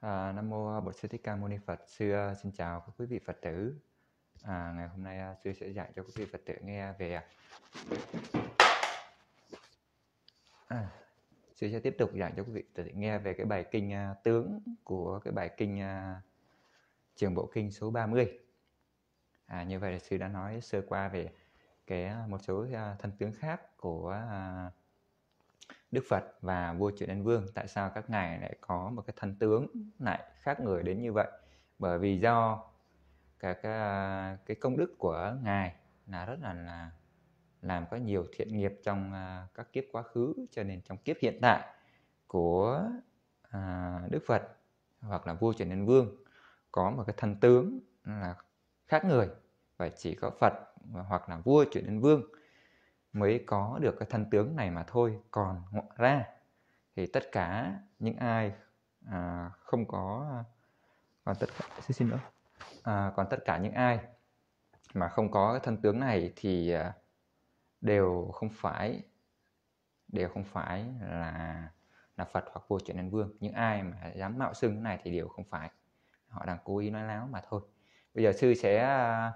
À, Nam mô Bổn Sư Thích Ca Mâu Ni Phật. Sư à, xin chào các quý vị Phật tử. À, ngày hôm nay à, sư sẽ dạy cho quý vị Phật tử nghe về à, à, sư sẽ tiếp tục dạy cho quý vị Phật tử nghe về cái bài kinh uh, tướng của cái bài kinh uh, Trường Bộ Kinh số 30. À, như vậy là sư đã nói sơ qua về cái một số uh, thân tướng khác của uh, Đức Phật và vua Chuyển An Vương tại sao các ngài lại có một cái thân tướng ừ. lại khác người đến như vậy bởi vì do cả cái, cái công đức của ngài là rất là, là làm có nhiều thiện nghiệp trong à, các kiếp quá khứ cho nên trong kiếp hiện tại của uh, Đức Phật hoặc là vua Trần Nhân Vương có một cái thân tướng là khác người và chỉ có Phật hoặc là vua Chuyển Nhân Vương mới có được cái thân tướng này mà thôi còn ngoại ra thì tất cả những ai à, không có còn tất cả xin lỗi à, còn tất cả những ai mà không có cái thân tướng này thì à, đều không phải đều không phải là là Phật hoặc vua chuyển đến vương những ai mà dám mạo xưng này thì đều không phải họ đang cố ý nói láo mà thôi bây giờ sư sẽ à,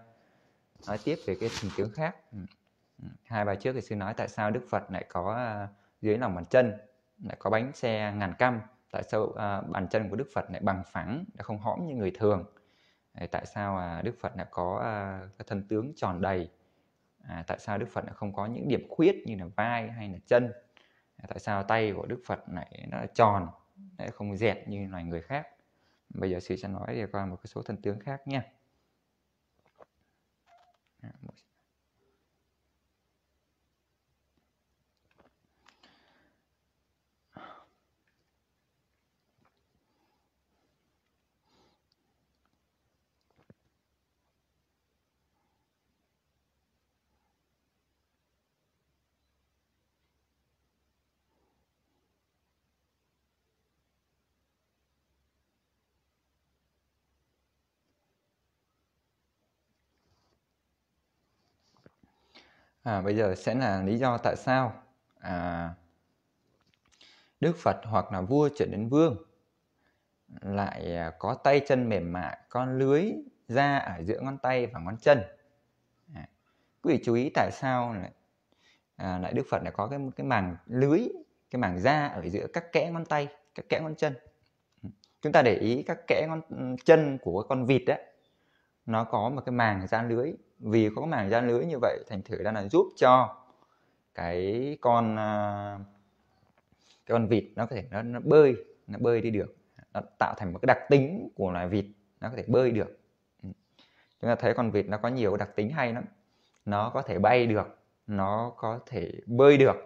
nói tiếp về cái thần tướng khác ừ hai bài trước thì sư nói tại sao đức phật lại có à, dưới lòng bàn chân lại có bánh xe ngàn căm tại sao à, bàn chân của đức phật lại bằng phẳng đã không hõm như người thường tại sao à, đức phật lại có à, thân tướng tròn đầy à, tại sao đức phật lại không có những điểm khuyết như là vai hay là chân à, tại sao tay của đức phật lại nó là tròn lại không dẹt như loài người khác bây giờ sư sẽ nói về qua một cái số thân tướng khác nha à, bây giờ sẽ là lý do tại sao à, đức phật hoặc là vua trở đến vương lại à, có tay chân mềm mại con lưới da ở giữa ngón tay và ngón chân à, quý vị chú ý tại sao lại, à, lại đức phật lại có cái cái màng lưới cái màng da ở giữa các kẽ ngón tay các kẽ ngón chân chúng ta để ý các kẽ ngón ừ, chân của con vịt đấy nó có một cái màng da lưới vì có mảng da lưới như vậy thành thử ra là giúp cho cái con à, cái con vịt nó có thể nó, nó bơi nó bơi đi được nó tạo thành một cái đặc tính của loài vịt nó có thể bơi được ừ. chúng ta thấy con vịt nó có nhiều đặc tính hay lắm nó có thể bay được nó có thể bơi được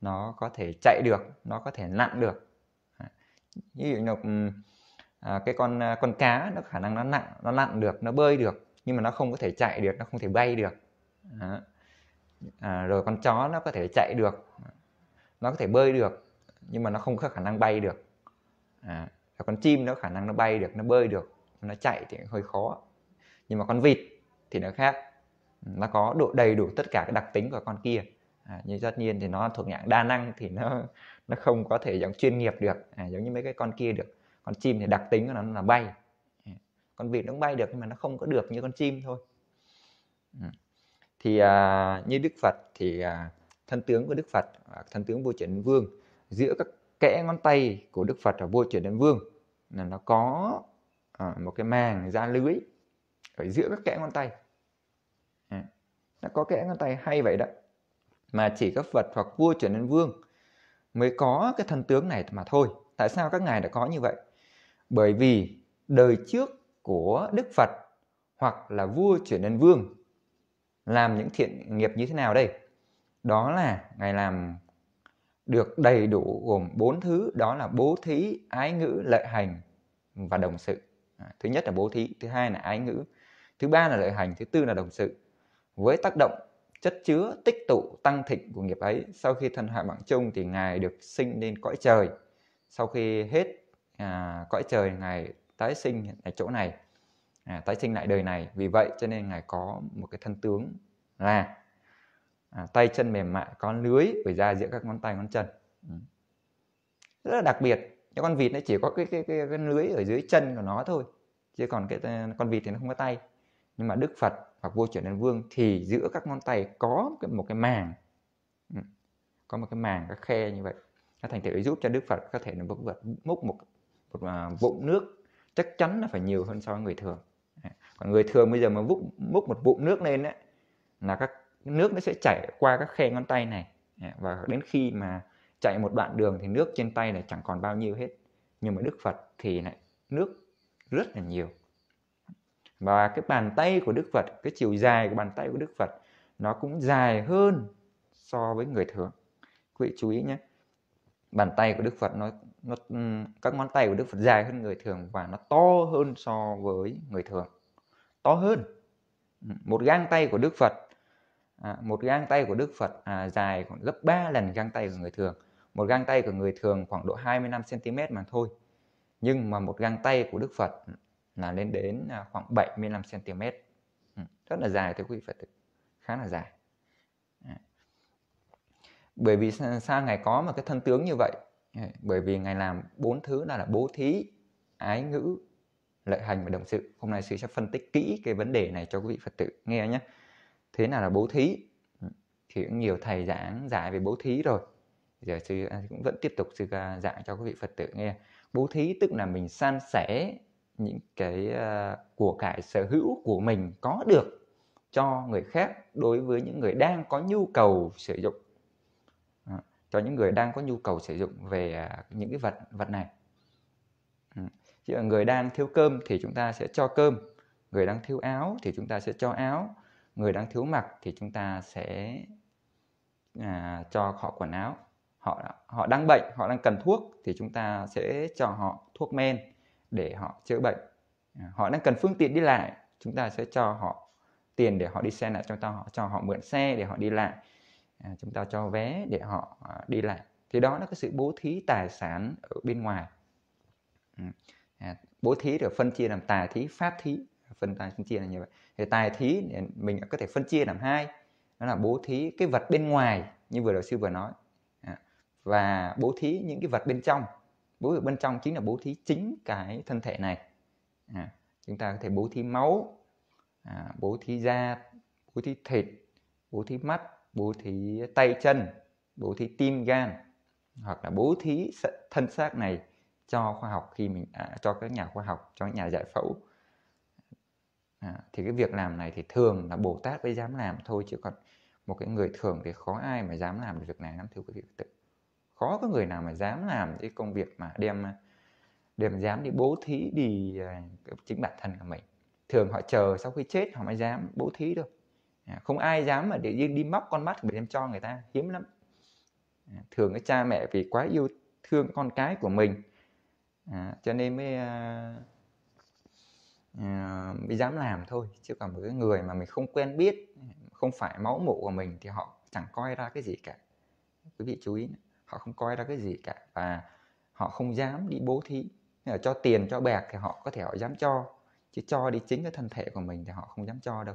nó có thể chạy được nó có thể lặn được à, ví dụ như là, ừ, cái con à, con cá nó khả năng nó nặng nó lặn được nó bơi được nhưng mà nó không có thể chạy được nó không thể bay được À, rồi con chó nó có thể chạy được nó có thể bơi được nhưng mà nó không có khả năng bay được à, con chim nó có khả năng nó bay được nó bơi được nó chạy thì hơi khó nhưng mà con vịt thì nó khác nó có độ đầy đủ tất cả các đặc tính của con kia à, nhưng tất nhiên thì nó thuộc dạng đa năng thì nó nó không có thể giống chuyên nghiệp được à, giống như mấy cái con kia được con chim thì đặc tính của nó là bay con vịt nó cũng bay được nhưng mà nó không có được như con chim thôi ừ. thì à, như đức phật thì à, thân tướng của đức phật à, thân tướng vua chuyển vương giữa các kẽ ngón tay của đức phật và vua chuyển đến vương là nó có à, một cái màng da lưới ở giữa các kẽ ngón tay à, nó có kẽ ngón tay hay vậy đó mà chỉ các phật hoặc vua chuyển đến vương mới có cái thân tướng này mà thôi tại sao các ngài đã có như vậy bởi vì đời trước của Đức Phật hoặc là vua chuyển đến vương làm những thiện nghiệp như thế nào đây? Đó là Ngài làm được đầy đủ gồm bốn thứ đó là bố thí, ái ngữ, lợi hành và đồng sự. À, thứ nhất là bố thí, thứ hai là ái ngữ, thứ ba là lợi hành, thứ tư là đồng sự. Với tác động chất chứa tích tụ tăng thịnh của nghiệp ấy, sau khi thân hạ mạng chung thì Ngài được sinh lên cõi trời. Sau khi hết à, cõi trời Ngài tái sinh ở chỗ này à, tái sinh lại đời này vì vậy cho nên ngài có một cái thân tướng là à, tay chân mềm mại có lưới ở ra giữa các ngón tay ngón chân ừ. rất là đặc biệt những con vịt nó chỉ có cái, cái cái cái lưới ở dưới chân của nó thôi chứ còn cái con vịt thì nó không có tay nhưng mà đức phật hoặc vua chuyển đến vương thì giữa các ngón tay có một cái, một cái màng ừ. có một cái màng các khe như vậy nó thành tựu giúp cho đức phật có thể là vượt múc một một à, vũng nước chắc chắn là phải nhiều hơn so với người thường còn người thường bây giờ mà múc, múc một bụng nước lên ấy, là các nước nó sẽ chảy qua các khe ngón tay này và đến khi mà chạy một đoạn đường thì nước trên tay là chẳng còn bao nhiêu hết nhưng mà đức phật thì lại nước rất là nhiều và cái bàn tay của đức phật cái chiều dài của bàn tay của đức phật nó cũng dài hơn so với người thường quý vị chú ý nhé bàn tay của đức phật nó nó ừ, các ngón tay của Đức Phật dài hơn người thường và nó to hơn so với người thường to hơn ừ, một gang tay của Đức Phật à, một gang tay của Đức Phật à, dài khoảng gấp 3 lần gang tay của người thường một gang tay của người thường khoảng độ 25 cm mà thôi nhưng mà một gang tay của Đức Phật là lên đến à, khoảng 75 cm ừ, rất là dài thưa quý vị Phật tử khá là dài bởi vì sao ngài có một cái thân tướng như vậy bởi vì ngài làm bốn thứ đó là bố thí ái ngữ lợi hành và đồng sự hôm nay sư sẽ phân tích kỹ cái vấn đề này cho quý vị phật tử nghe nhé thế nào là bố thí ừ, thì cũng nhiều thầy giảng giải về bố thí rồi giờ sư cũng vẫn tiếp tục sư giảng cho quý vị phật tử nghe bố thí tức là mình san sẻ những cái ờ, của cải sở hữu của mình có được cho người khác đối với những người đang có nhu cầu sử dụng cho những người đang có nhu cầu sử dụng về à, những cái vật vật này chứ ừ. là người đang thiếu cơm thì chúng ta sẽ cho cơm người đang thiếu áo thì chúng ta sẽ cho áo người đang thiếu mặc thì chúng ta sẽ à, cho họ quần áo họ họ đang bệnh họ đang cần thuốc thì chúng ta sẽ cho họ thuốc men để họ chữa bệnh à, họ đang cần phương tiện đi lại chúng ta sẽ cho họ tiền để họ đi xe lại chúng ta họ cho họ mượn xe để họ đi lại à, chúng ta cho vé để họ à, đi lại. thì đó là cái sự bố thí tài sản ở bên ngoài ừ. à, bố thí được phân chia làm tài thí pháp thí phân tài phân chia là như vậy thì tài thí à, mình có thể phân chia làm hai đó là bố thí cái vật bên ngoài như vừa đầu sư vừa nói à, và bố thí những cái vật bên trong bố thí bên trong chính là bố thí chính cái thân thể này à, chúng ta có thể bố thí máu à, bố thí da bố thí thịt bố thí mắt bố thí tay chân bố thí tim gan hoặc là bố thí thân xác này cho khoa học khi mình à, cho các nhà khoa học cho nhà giải phẫu à, thì cái việc làm này thì thường là bồ tát mới dám làm thôi chứ còn một cái người thường thì khó ai mà dám làm được việc này lắm thưa quý vị tự khó có người nào mà dám làm cái công việc mà đem đem dám đi bố thí đi à, chính bản thân của mình thường họ chờ sau khi chết họ mới dám bố thí được À, không ai dám mà để riêng đi móc con mắt để đem cho người ta hiếm lắm à, thường cái cha mẹ vì quá yêu thương con cái của mình à, cho nên mới à, à, mới dám làm thôi chứ còn một cái người mà mình không quen biết không phải máu mủ của mình thì họ chẳng coi ra cái gì cả quý vị chú ý họ không coi ra cái gì cả và họ không dám đi bố thí là cho tiền cho bạc thì họ có thể họ dám cho chứ cho đi chính cái thân thể của mình thì họ không dám cho đâu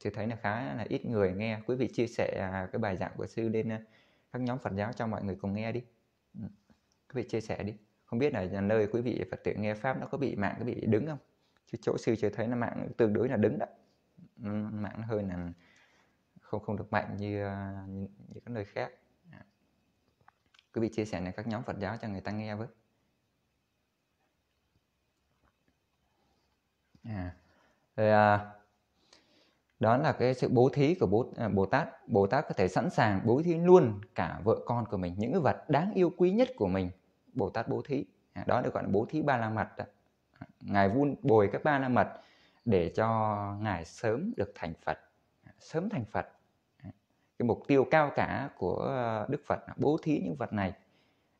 thì thấy là khá là ít người nghe quý vị chia sẻ à, cái bài giảng của sư lên à, các nhóm phật giáo cho mọi người cùng nghe đi ừ. quý vị chia sẻ đi không biết là nơi quý vị phật tử nghe pháp nó có bị mạng có bị đứng không chứ chỗ sư chưa thấy là mạng tương đối là đứng đó ừ, mạng nó hơi là không không được mạnh như à, như, như các nơi khác dạ. quý vị chia sẻ này các nhóm phật giáo cho người ta nghe với dạ. à, rồi, đó là cái sự bố thí của bố à, bồ tát bồ tát có thể sẵn sàng bố thí luôn cả vợ con của mình những cái vật đáng yêu quý nhất của mình bồ tát bố thí à, đó được gọi là bố thí ba la mật đó. À, ngài vun bồi các ba la mật để cho ngài sớm được thành phật à, sớm thành phật à, cái mục tiêu cao cả của ờ, đức phật là bố thí những vật này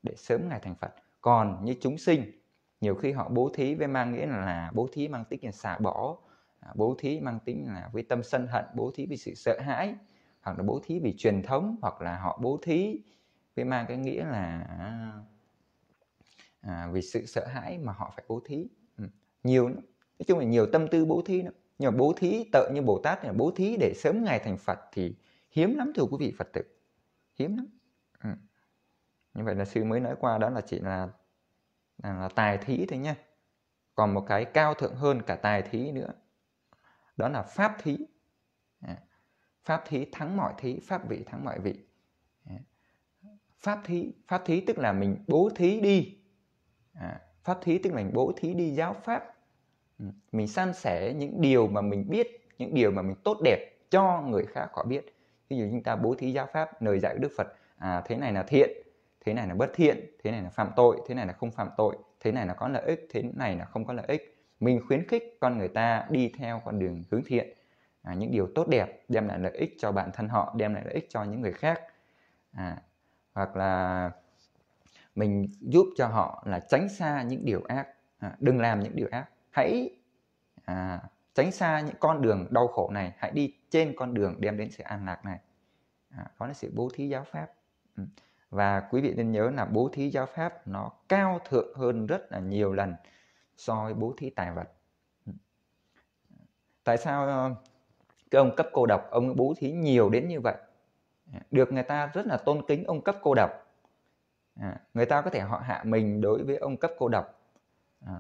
để sớm ngài thành phật còn như chúng sinh nhiều khi họ bố thí với mang nghĩa là, là bố thí mang tính là xả bỏ À, bố thí mang tính là với tâm sân hận bố thí vì sự sợ hãi hoặc là bố thí vì truyền thống hoặc là họ bố thí với mang cái nghĩa là à, vì sự sợ hãi mà họ phải bố thí ừ. nhiều lắm. nói chung là nhiều tâm tư bố thí lắm nhưng mà bố thí tợ như bồ tát là bố thí để sớm ngày thành phật thì hiếm lắm thưa quý vị phật tử hiếm lắm ừ. như vậy là sư mới nói qua đó là chỉ là là, là tài thí thôi nha còn một cái cao thượng hơn cả tài thí nữa đó là pháp thí à, pháp thí thắng mọi thí pháp vị thắng mọi vị à, pháp thí pháp thí tức là mình bố thí đi à, pháp thí tức là mình bố thí đi giáo pháp ừ, mình san sẻ những điều mà mình biết những điều mà mình tốt đẹp cho người khác họ biết ví dụ chúng ta bố thí giáo pháp lời dạy của đức phật à, thế này là thiện thế này là bất thiện thế này là phạm tội thế này là không phạm tội thế này là có lợi ích thế này là không có lợi ích mình khuyến khích con người ta đi theo con đường hướng thiện à, những điều tốt đẹp đem lại lợi ích cho bản thân họ đem lại lợi ích cho những người khác à, hoặc là mình giúp cho họ là tránh xa những điều ác à, đừng làm những điều ác hãy à, tránh xa những con đường đau khổ này hãy đi trên con đường đem đến sự an lạc này à, đó là sự bố thí giáo pháp ừ. và quý vị nên nhớ là bố thí giáo pháp nó cao thượng hơn rất là nhiều lần so với bố thí tài vật ừ. tại sao ờ, cái ông cấp cô độc ông bố thí nhiều đến như vậy à, được người ta rất là tôn kính ông cấp cô độc à, người ta có thể họ hạ mình đối với ông cấp cô độc à,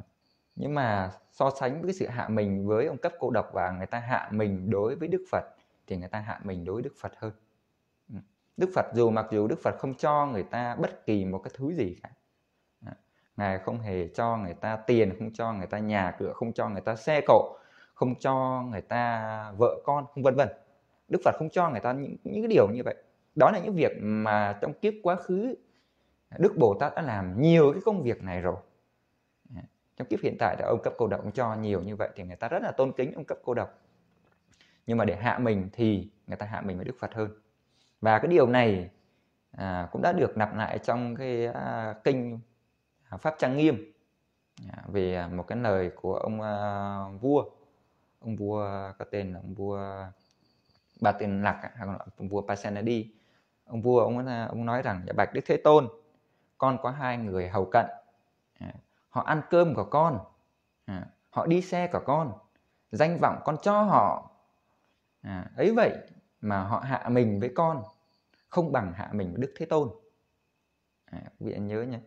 nhưng mà so sánh với sự hạ mình với ông cấp cô độc và người ta hạ mình đối với đức phật thì người ta hạ mình đối với đức phật hơn ừ. đức phật dù mặc dù đức phật không cho người ta bất kỳ một cái thứ gì cả ngài không hề cho người ta tiền không cho người ta nhà cửa không cho người ta xe cộ không cho người ta vợ con không vân vân đức phật không cho người ta những, những cái điều như vậy đó là những việc mà trong kiếp quá khứ đức bồ tát đã làm nhiều cái công việc này rồi trong kiếp hiện tại là ông cấp cô độc cho nhiều như vậy thì người ta rất là tôn kính ông cấp cô độc nhưng mà để hạ mình thì người ta hạ mình với đức phật hơn và cái điều này à, cũng đã được nạp lại trong cái à, kinh pháp trang nghiêm dạ, về à, một cái lời của ông à, vua ông vua có tên là ông vua ba tên lạc hay là ông vua Pasenadi ông vua ông ấy, ông nói rằng nhà dạ, bạch đức thế tôn con có hai người hầu cận dạ, họ ăn cơm của con họ đi xe của con danh vọng con cho họ ấy vậy mà họ hạ mình với con không bằng hạ mình với đức thế tôn à, quý vị nhớ nhé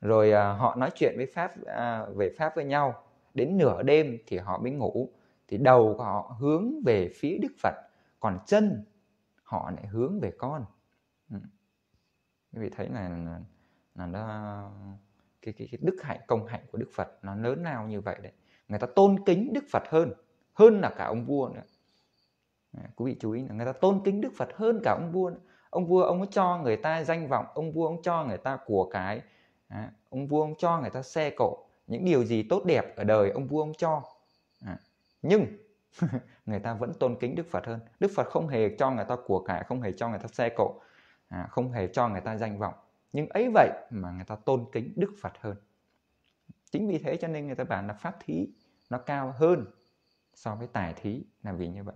rồi à, họ nói chuyện với pháp à, về pháp với nhau đến nửa đêm thì họ mới ngủ thì đầu của họ hướng về phía đức phật còn chân họ lại hướng về con ừ. quý vị thấy là là nó cái, cái, cái đức hạnh công hạnh của đức phật nó lớn lao như vậy đấy người ta tôn kính đức phật hơn hơn là cả ông vua nữa quý vị chú ý là người ta tôn kính đức phật hơn cả ông vua nữa. ông vua ông ấy cho người ta danh vọng ông vua ông cho người ta của cái à, ông vua ông cho người ta xe cộ những điều gì tốt đẹp ở đời ông vua ông cho à, nhưng người ta vẫn tôn kính đức phật hơn đức phật không hề cho người ta của cải không hề cho người ta xe cộ à, không hề cho người ta danh vọng nhưng ấy vậy mà người ta tôn kính đức phật hơn chính vì thế cho nên người ta bảo là pháp thí nó cao hơn so với tài thí là vì như vậy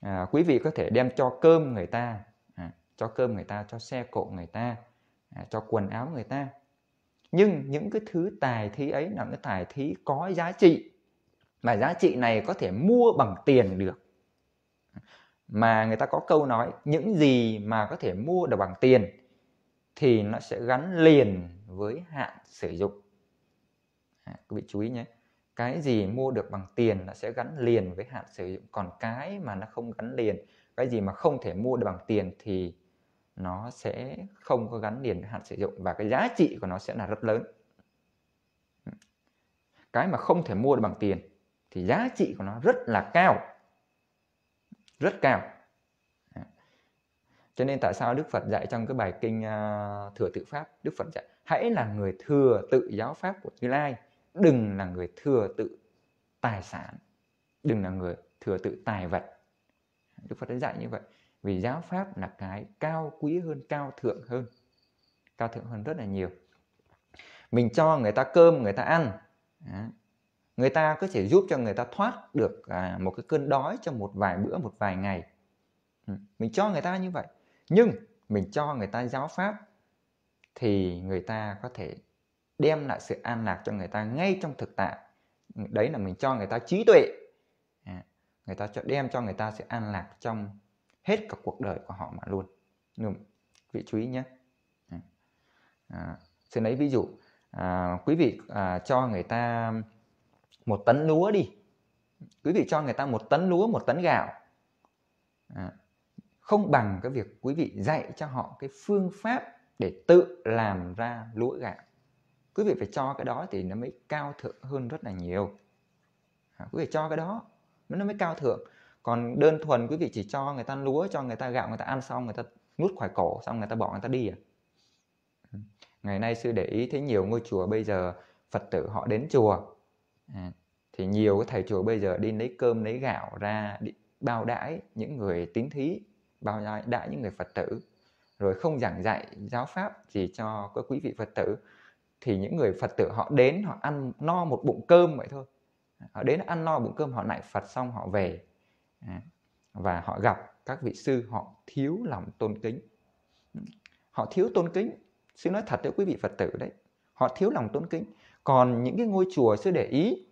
à, quý vị có thể đem cho cơm người ta à, cho cơm người ta cho xe cộ người ta À, cho quần áo người ta nhưng những cái thứ tài thí ấy là cái tài thí có giá trị mà giá trị này có thể mua bằng tiền được mà người ta có câu nói những gì mà có thể mua được bằng tiền thì nó sẽ gắn liền với hạn sử dụng à, quý vị chú ý nhé cái gì mua được bằng tiền nó sẽ gắn liền với hạn sử dụng còn cái mà nó không gắn liền cái gì mà không thể mua được bằng tiền thì nó sẽ không có gắn liền với hạn sử dụng và cái giá trị của nó sẽ là rất lớn cái mà không thể mua được bằng tiền thì giá trị của nó rất là cao rất cao cho nên tại sao đức phật dạy trong cái bài kinh à, thừa tự pháp đức phật dạy hãy là người thừa tự giáo pháp của như lai đừng là người thừa tự tài sản đừng là người thừa tự tài vật đức phật đã dạy như vậy vì giáo pháp là cái cao quý hơn cao thượng hơn cao thượng hơn rất là nhiều mình cho người ta cơm người ta ăn người ta có thể giúp cho người ta thoát được một cái cơn đói trong một vài bữa một vài ngày mình cho người ta như vậy nhưng mình cho người ta giáo pháp thì người ta có thể đem lại sự an lạc cho người ta ngay trong thực tại đấy là mình cho người ta trí tuệ người ta cho đem cho người ta sự an lạc trong hết cả cuộc đời của họ mà luôn vị chú ý nhé à, sẽ lấy ví dụ à, quý vị à, cho người ta một tấn lúa đi quý vị cho người ta một tấn lúa một tấn gạo à, không bằng cái việc quý vị dạy cho họ cái phương pháp để tự làm ra lúa gạo quý vị phải cho cái đó thì nó mới cao thượng hơn rất là nhiều à, quý vị cho cái đó nó mới cao thượng còn đơn thuần quý vị chỉ cho người ta lúa cho người ta gạo người ta ăn xong người ta nuốt khỏi cổ xong người ta bỏ người ta đi à ừ. ngày nay sư để ý thấy nhiều ngôi chùa bây giờ phật tử họ đến chùa à, thì nhiều cái thầy chùa bây giờ đi lấy cơm lấy gạo ra đi, bao đãi những người tín thí bao đãi những người phật tử rồi không giảng dạy giáo pháp gì cho các quý vị phật tử thì những người phật tử họ đến họ ăn no một bụng cơm vậy thôi họ đến ăn no bụng cơm họ lại phật xong họ về À, và họ gặp các vị sư họ thiếu lòng tôn kính họ thiếu tôn kính xin nói thật với quý vị phật tử đấy họ thiếu lòng tôn kính còn những cái ngôi chùa sư để ý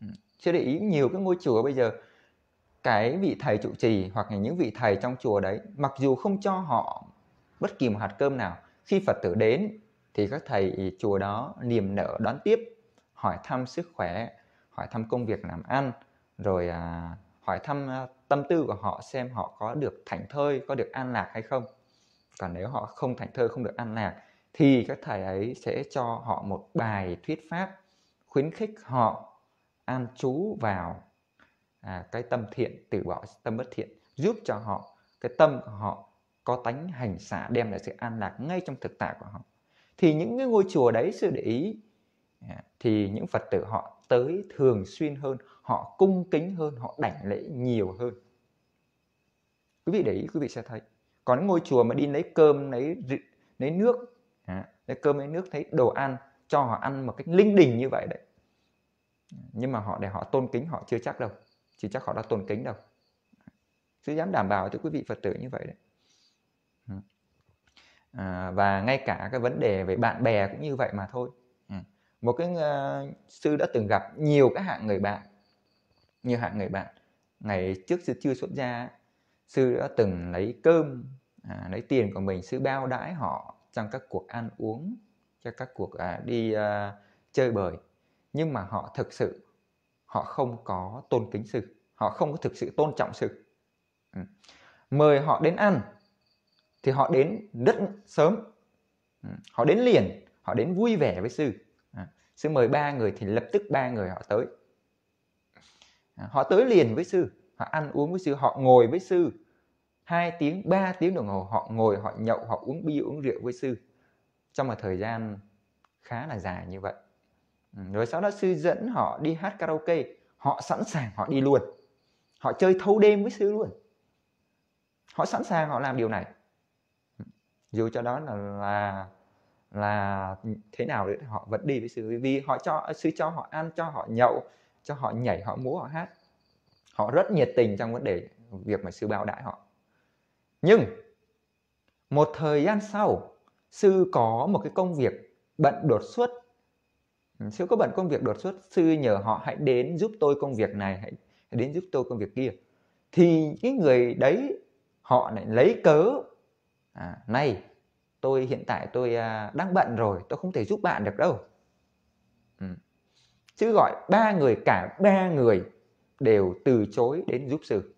ừ, sư để ý nhiều cái ngôi chùa bây giờ cái vị thầy trụ trì hoặc là những vị thầy trong chùa đấy mặc dù không cho họ bất kỳ một hạt cơm nào khi phật tử đến thì các thầy chùa đó niềm nở đón tiếp hỏi thăm sức khỏe hỏi thăm công việc làm ăn rồi à, hỏi thăm ờ, tâm tư của họ xem họ có được thảnh thơi có được an lạc hay không còn nếu họ không thảnh thơi không được an lạc thì các thầy ấy sẽ cho họ một bài thuyết pháp khuyến khích họ an trú vào à, cái tâm thiện từ bỏ tâm bất thiện giúp cho họ cái tâm của họ có tánh hành xả đem lại sự an lạc ngay trong thực tại của họ thì những cái ngôi chùa đấy sự để ý à, thì những phật tử họ tới thường xuyên hơn họ cung kính hơn họ đảnh lễ nhiều hơn quý vị để ý quý vị sẽ thấy còn ngôi chùa mà đi lấy cơm lấy lấy nước à, lấy cơm lấy nước thấy đồ ăn cho họ ăn một cách linh đình như vậy đấy nhưng mà họ để họ tôn kính họ chưa chắc đâu chỉ chắc họ đã tôn kính đâu chứ dám đảm bảo cho quý vị phật tử như vậy đấy à, và ngay cả cái vấn đề về bạn bè cũng như vậy mà thôi ừ. một cái uh, sư đã từng gặp nhiều các hạng người bạn như hạng người bạn ngày trước sư chưa xuất gia sư đã từng lấy cơm à, lấy tiền của mình sư bao đãi họ trong các cuộc ăn uống cho các cuộc à, đi à, chơi bời nhưng mà họ thực sự họ không có tôn kính sư họ không có thực sự tôn trọng sư ừ. mời họ đến ăn thì họ đến rất sớm ừ. họ đến liền họ đến vui vẻ với sư à, sư mời ba người thì lập tức ba người họ tới họ tới liền với sư họ ăn uống với sư họ ngồi với sư hai tiếng ba tiếng đồng hồ họ ngồi họ nhậu họ uống bia uống rượu với sư trong một thời gian khá là dài như vậy ừ, rồi sau đó sư dẫn họ đi hát karaoke họ sẵn sàng họ đi luôn họ chơi thâu đêm với sư luôn họ sẵn sàng họ làm điều này ừ, dù cho đó là là, là thế nào đấy họ vẫn đi với sư vì họ cho sư cho họ ăn cho họ nhậu cho họ nhảy họ múa họ hát họ rất nhiệt tình trong vấn đề việc mà sư bao đãi họ nhưng một thời gian sau sư có một cái công việc bận đột xuất ừ, sư có bận công việc đột xuất sư nhờ họ hãy đến giúp tôi công việc này hãy đến giúp tôi công việc kia thì cái người đấy họ lại lấy cớ à, này tôi hiện tại tôi à, đang bận rồi tôi không thể giúp bạn được đâu ừ chứ gọi ba người cả ba người đều từ chối đến giúp sư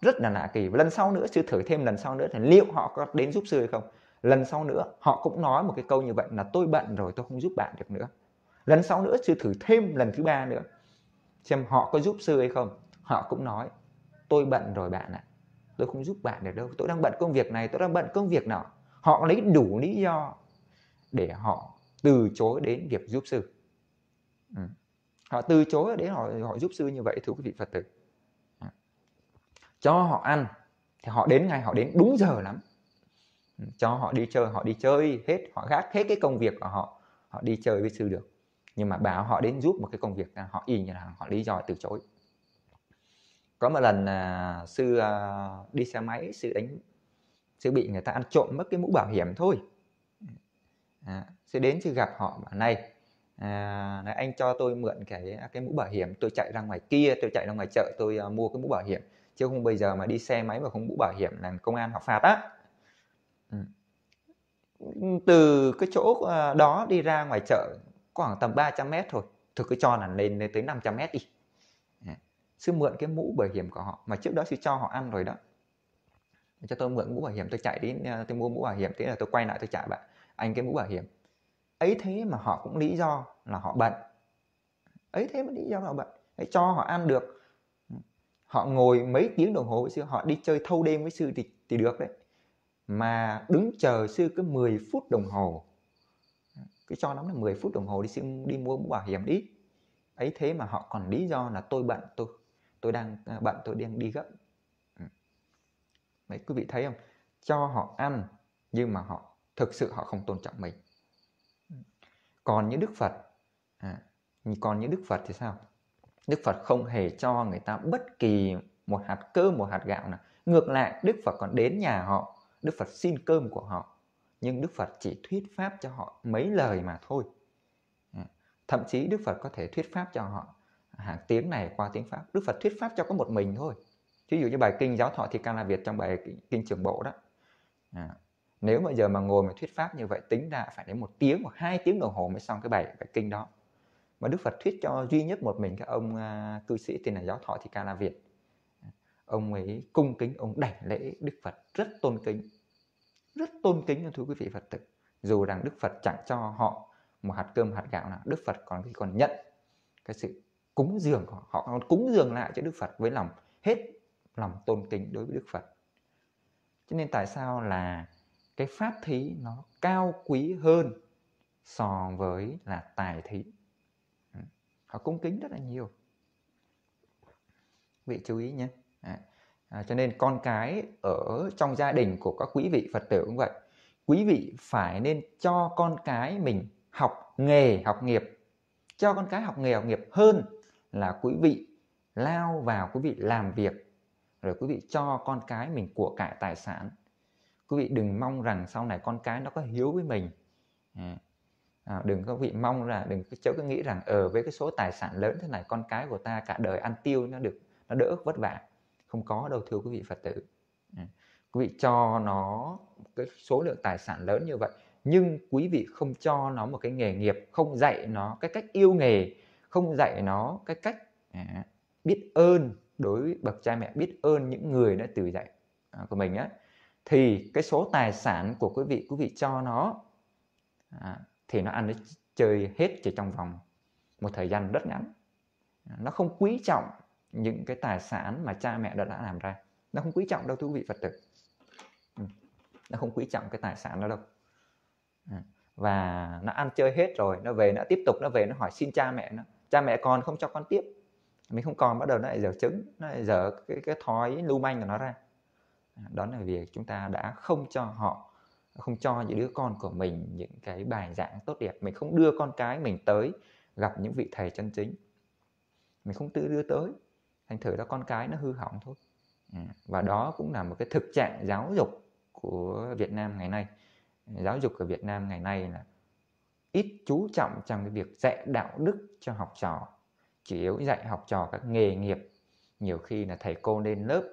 rất là lạ kỳ và lần sau nữa sư thử thêm lần sau nữa thì liệu họ có đến giúp sư hay không lần sau nữa họ cũng nói một cái câu như vậy là tôi bận rồi tôi không giúp bạn được nữa lần sau nữa sư thử thêm lần thứ ba nữa xem họ có giúp sư hay không họ cũng nói tôi bận rồi bạn ạ à. tôi không giúp bạn được đâu tôi đang bận công việc này tôi đang bận công việc nào họ lấy đủ lý do để họ từ chối đến việc giúp sư Ừ. họ từ chối để họ họ giúp sư như vậy thưa quý vị phật tử ừ. cho họ ăn thì họ đến ngay họ đến đúng giờ lắm ừ, cho họ đi chơi họ đi chơi hết họ gác hết cái công việc của họ họ đi chơi với sư được nhưng mà bảo họ đến giúp một cái công việc họ y như là họ lý do từ chối có một lần à, sư à, đi xe máy sư đánh sư bị người ta ăn trộm mất cái mũ bảo hiểm thôi à, sư đến sư gặp họ bảo này à, anh cho tôi mượn cái à, cái mũ bảo hiểm tôi chạy ra ngoài kia tôi chạy ra ngoài chợ tôi uh, mua cái mũ bảo hiểm chứ không bây giờ mà đi xe máy mà không mũ bảo hiểm là công an học phạt á ừ. từ cái chỗ à, đó đi ra ngoài chợ khoảng tầm 300 mét thôi thực cứ cho là lên lên tới 500 mét đi à. Dạ. sư mượn cái mũ bảo hiểm của họ mà trước đó sư cho họ ăn rồi đó cho tôi mượn mũ bảo hiểm tôi chạy đến tôi mua mũ bảo hiểm thế là tôi quay lại tôi trả bạn anh cái mũ bảo hiểm ấy thế mà họ cũng lý do là họ bận ấy thế mà lý do là họ bận Hãy cho họ ăn được họ ngồi mấy tiếng đồng hồ với sư họ đi chơi thâu đêm với sư thì, thì được đấy mà đứng chờ sư cứ 10 phút đồng hồ cứ cho lắm là 10 phút đồng hồ đi sư đi mua mũ bảo hiểm đi ấy thế mà họ còn lý do là tôi bận tôi tôi đang à, bận tôi đang đi gấp đấy ừ. quý vị thấy không cho họ ăn nhưng mà họ thực sự họ không tôn trọng mình còn những đức phật à, còn những đức phật thì sao đức phật không hề cho người ta bất kỳ một hạt cơm một hạt gạo nào ngược lại đức phật còn đến nhà họ đức phật xin cơm của họ nhưng đức phật chỉ thuyết pháp cho họ mấy lời mà thôi à, thậm chí đức phật có thể thuyết pháp cho họ hàng tiếng này qua tiếng pháp đức phật thuyết pháp cho có một mình thôi ví dụ như bài kinh giáo thọ thì ca la việt trong bài kinh trường bộ đó à, nếu mà giờ mà ngồi mà thuyết pháp như vậy tính ra phải đến một tiếng hoặc hai tiếng đồng hồ mới xong cái bài cái kinh đó mà đức phật thuyết cho duy nhất một mình cái ông uh, cư sĩ tên là giáo thọ thì ca la việt ông ấy cung kính ông đảnh lễ đức phật rất tôn kính rất tôn kính cho thưa quý vị phật tử dù rằng đức phật chẳng cho họ một hạt cơm hạt gạo nào đức phật còn còn nhận cái sự cúng dường của họ còn cúng dường lại cho đức phật với lòng hết lòng tôn kính đối với đức phật cho nên tại sao là cái pháp thí nó cao quý hơn so với là tài thí ừ, họ cung kính rất là nhiều vị chú ý nhé à, cho nên con cái ở trong gia đình của các quý vị phật tử cũng vậy quý vị phải nên cho con cái mình học nghề học nghiệp cho con cái học nghề học nghiệp hơn là quý vị lao vào quý vị làm việc rồi quý vị cho con cái mình của cải tài sản quý vị đừng mong rằng sau này con cái nó có hiếu với mình à, đừng có vị mong là đừng chớ cứ nghĩ rằng ở ờ, với cái số tài sản lớn thế này con cái của ta cả đời ăn tiêu nó được nó đỡ vất vả không có đâu thưa quý vị phật tử quý vị cho nó cái số lượng tài sản lớn như vậy nhưng quý vị không cho nó một cái nghề nghiệp không dạy nó cái cách yêu nghề không dạy nó cái cách à, biết ơn đối với bậc cha mẹ biết ơn những người đã từ dạy à, của mình á thì cái số tài sản của quý vị quý vị cho nó à, thì nó ăn nó chơi hết chỉ trong vòng một thời gian rất ngắn nó không quý trọng những cái tài sản mà cha mẹ đã, đã làm ra nó không quý trọng đâu thưa quý vị phật tử ừ. nó không quý trọng cái tài sản đó đâu à. và nó ăn chơi hết rồi nó về nó tiếp tục nó về nó hỏi xin cha mẹ nó cha mẹ còn không cho con tiếp mình không còn bắt đầu nó lại dở trứng nó lại dở cái cái thói lưu manh của nó ra đó là việc chúng ta đã không cho họ không cho những đứa con của mình những cái bài giảng tốt đẹp mình không đưa con cái mình tới gặp những vị thầy chân chính mình không tự đưa tới thành thử ra con cái nó hư hỏng thôi ừ, và đó cũng là một cái thực trạng giáo dục của Việt Nam ngày nay giáo dục ở Việt Nam ngày nay là ít chú trọng trong cái việc dạy đạo đức cho học trò chủ yếu dạy học trò các nghề nghiệp nhiều khi là thầy cô lên lớp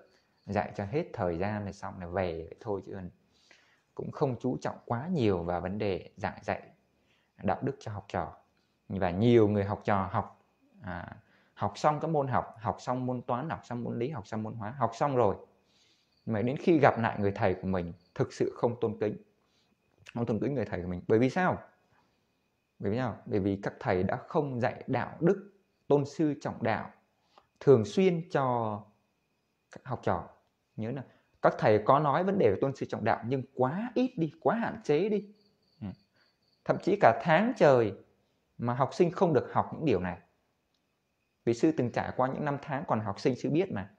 dạy cho hết thời gian rồi xong là về vậy thôi chứ cũng không chú trọng quá nhiều vào vấn đề giảng dạy đạo đức cho học trò và nhiều người học trò học à, học xong các môn học học xong môn toán học xong môn lý học xong môn hóa học xong rồi mà đến khi gặp lại người thầy của mình thực sự không tôn kính không tôn kính người thầy của mình bởi vì sao bởi vì sao bởi vì các thầy đã không dạy đạo đức tôn sư trọng đạo thường xuyên cho các học trò nhớ là các thầy có nói vấn đề về tôn sư trọng đạo nhưng quá ít đi quá hạn chế đi ừ. thậm chí cả tháng trời mà học sinh không được học những điều này vì sư từng trải qua những năm tháng còn học sinh sư biết mà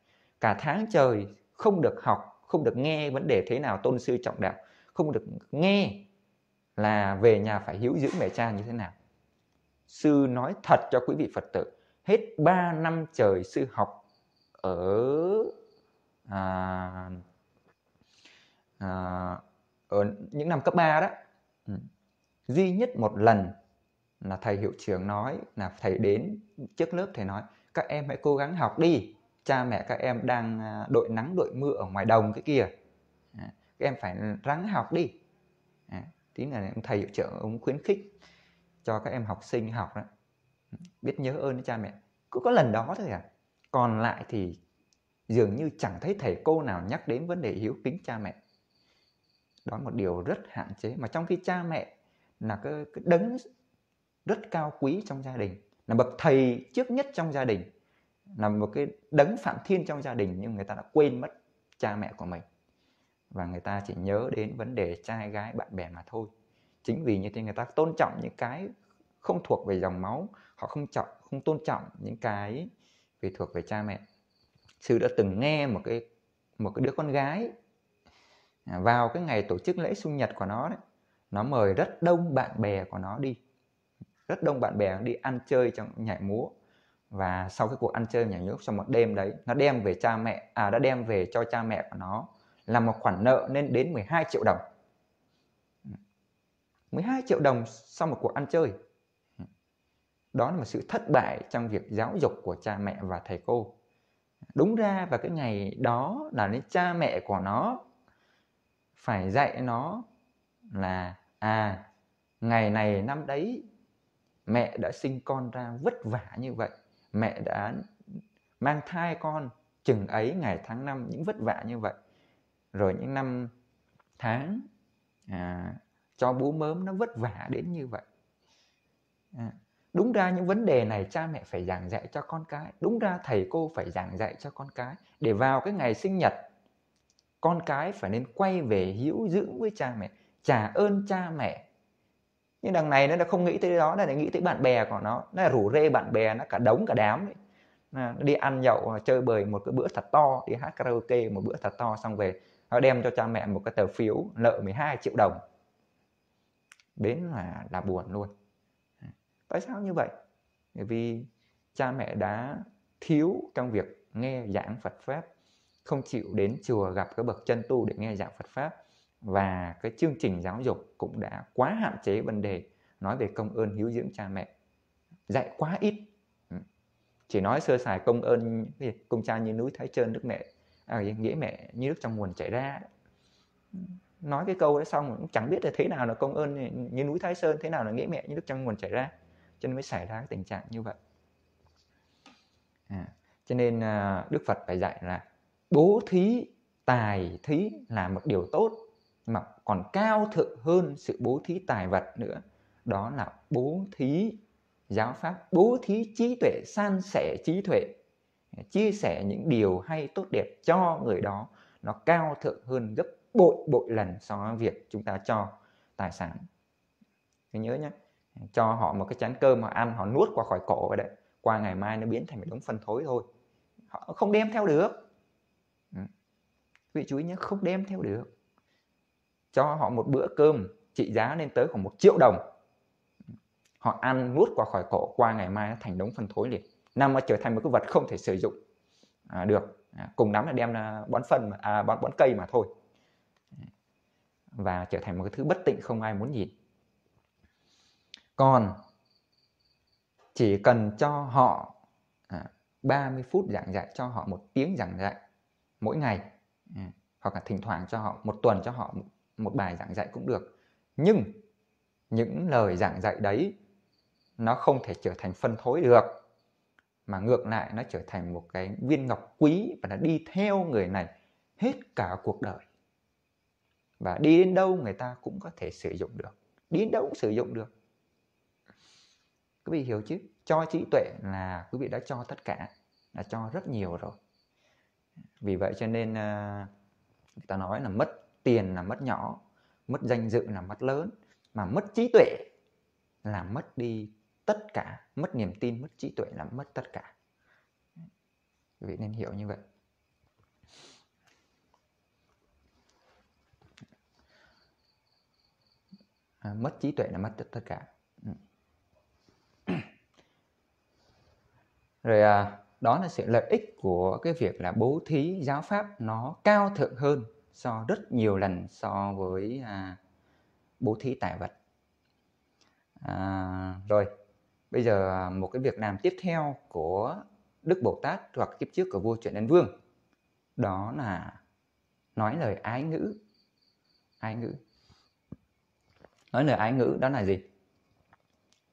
cả tháng trời không được học không được nghe vấn đề thế nào tôn sư trọng đạo không được nghe là về nhà phải hiếu dưỡng mẹ cha như thế nào sư nói thật cho quý vị phật tử hết 3 năm trời sư học ở À, à, ở những năm cấp 3 đó ừ, duy nhất một lần là thầy hiệu trưởng nói là thầy đến trước lớp thầy nói các em hãy cố gắng học đi cha mẹ các em đang à, đội nắng đội mưa ở ngoài đồng cái kia các em phải ráng học đi à, tí là thầy hiệu trưởng ông khuyến khích cho các em học sinh học đó ừ, biết nhớ ơn cha mẹ cứ có lần đó thôi à còn lại thì dường như chẳng thấy thầy cô nào nhắc đến vấn đề hiếu kính cha mẹ đó là một điều rất hạn chế mà trong khi cha mẹ là cái, cái đấng rất cao quý trong gia đình là bậc thầy trước nhất trong gia đình là một cái đấng phạm thiên trong gia đình nhưng người ta đã quên mất cha mẹ của mình và người ta chỉ nhớ đến vấn đề trai gái bạn bè mà thôi chính vì như thế người ta tôn trọng những cái không thuộc về dòng máu họ không trọng không tôn trọng những cái về thuộc về cha mẹ sư đã từng nghe một cái một cái đứa con gái à, vào cái ngày tổ chức lễ sinh nhật của nó đấy nó mời rất đông bạn bè của nó đi rất đông bạn bè đi ăn chơi trong nhảy múa và sau cái cuộc ăn chơi nhảy nhót trong một đêm đấy nó đem về cha mẹ à đã đem về cho cha mẹ của nó là một khoản nợ lên đến 12 triệu đồng 12 triệu đồng sau một cuộc ăn chơi đó là một sự thất bại trong việc giáo dục của cha mẹ và thầy cô đúng ra và cái ngày đó là đến cha mẹ của nó phải dạy nó là à ngày này năm đấy mẹ đã sinh con ra vất vả như vậy mẹ đã mang thai con chừng ấy ngày tháng năm những vất vả như vậy rồi những năm tháng à, cho bú mớm nó vất vả đến như vậy à, đúng ra những vấn đề này cha mẹ phải giảng dạy cho con cái đúng ra thầy cô phải giảng dạy cho con cái để vào cái ngày sinh nhật con cái phải nên quay về hiếu dưỡng với cha mẹ trả ơn cha mẹ nhưng đằng này nó đã không nghĩ tới đó nó đã nghĩ tới bạn bè của nó nó rủ rê bạn bè nó cả đống cả đám ấy. nó đi ăn nhậu chơi bời một cái bữa thật to đi hát karaoke một bữa thật to xong về nó đem cho cha mẹ một cái tờ phiếu nợ 12 triệu đồng đến là là buồn luôn tại sao như vậy bởi vì cha mẹ đã thiếu trong việc nghe giảng phật pháp không chịu đến chùa gặp các bậc chân tu để nghe giảng phật pháp và cái chương trình giáo dục cũng đã quá hạn chế vấn đề nói về công ơn hiếu dưỡng cha mẹ dạy quá ít ừ. chỉ nói sơ sài công ơn công cha như núi thái trơn nước mẹ à, nghĩa mẹ như nước trong nguồn chảy ra nói cái câu đó xong cũng chẳng biết là thế nào là công ơn như núi thái sơn thế nào là nghĩa mẹ như nước trong nguồn chảy ra cho nên mới xảy ra cái tình trạng như vậy à, cho nên à, đức phật phải dạy là bố thí tài thí là một điều tốt mà còn cao thượng hơn sự bố thí tài vật nữa đó là bố thí giáo pháp bố thí trí tuệ san sẻ trí tuệ chia sẻ những điều hay tốt đẹp cho người đó nó cao thượng hơn gấp bội bội lần so với việc chúng ta cho tài sản Hãy nhớ nhé cho họ một cái chén cơm họ ăn họ nuốt qua khỏi cổ vậy đấy qua ngày mai nó biến thành một đống phân thối thôi họ không đem theo được ừ. vị chú ý nhé không đem theo được cho họ một bữa cơm trị giá lên tới khoảng một triệu đồng họ ăn nuốt qua khỏi cổ qua ngày mai nó thành đống phân thối liền nằm nó trở thành một cái vật không thể sử dụng à, được à, cùng lắm là đem bón phân à, bón bón cây mà thôi và trở thành một cái thứ bất tịnh không ai muốn nhìn còn chỉ cần cho họ à, 30 phút giảng dạy cho họ một tiếng giảng dạy mỗi ngày à, hoặc là thỉnh thoảng cho họ một tuần cho họ một bài giảng dạy cũng được nhưng những lời giảng dạy đấy nó không thể trở thành phân thối được mà ngược lại nó trở thành một cái viên ngọc quý và nó đi theo người này hết cả cuộc đời và đi đến đâu người ta cũng có thể sử dụng được đi đến đâu cũng sử dụng được quý vị hiểu chứ cho trí tuệ là quý vị đã cho tất cả là cho rất nhiều rồi vì vậy cho nên ờ, người ta nói là mất tiền là mất nhỏ mất danh dự là mất lớn mà mất trí tuệ là mất đi tất cả mất niềm tin mất trí tuệ là mất tất cả quý vị nên hiểu như vậy à, mất trí tuệ là mất tất cả rồi à, đó là sự lợi ích của cái việc là bố thí giáo pháp nó cao thượng hơn so rất nhiều lần so với à, bố thí tài vật à, rồi bây giờ à, một cái việc làm tiếp theo của đức bồ tát hoặc kiếp trước của vua truyện ấn vương đó là nói lời ái ngữ ái ngữ nói lời ái ngữ đó là gì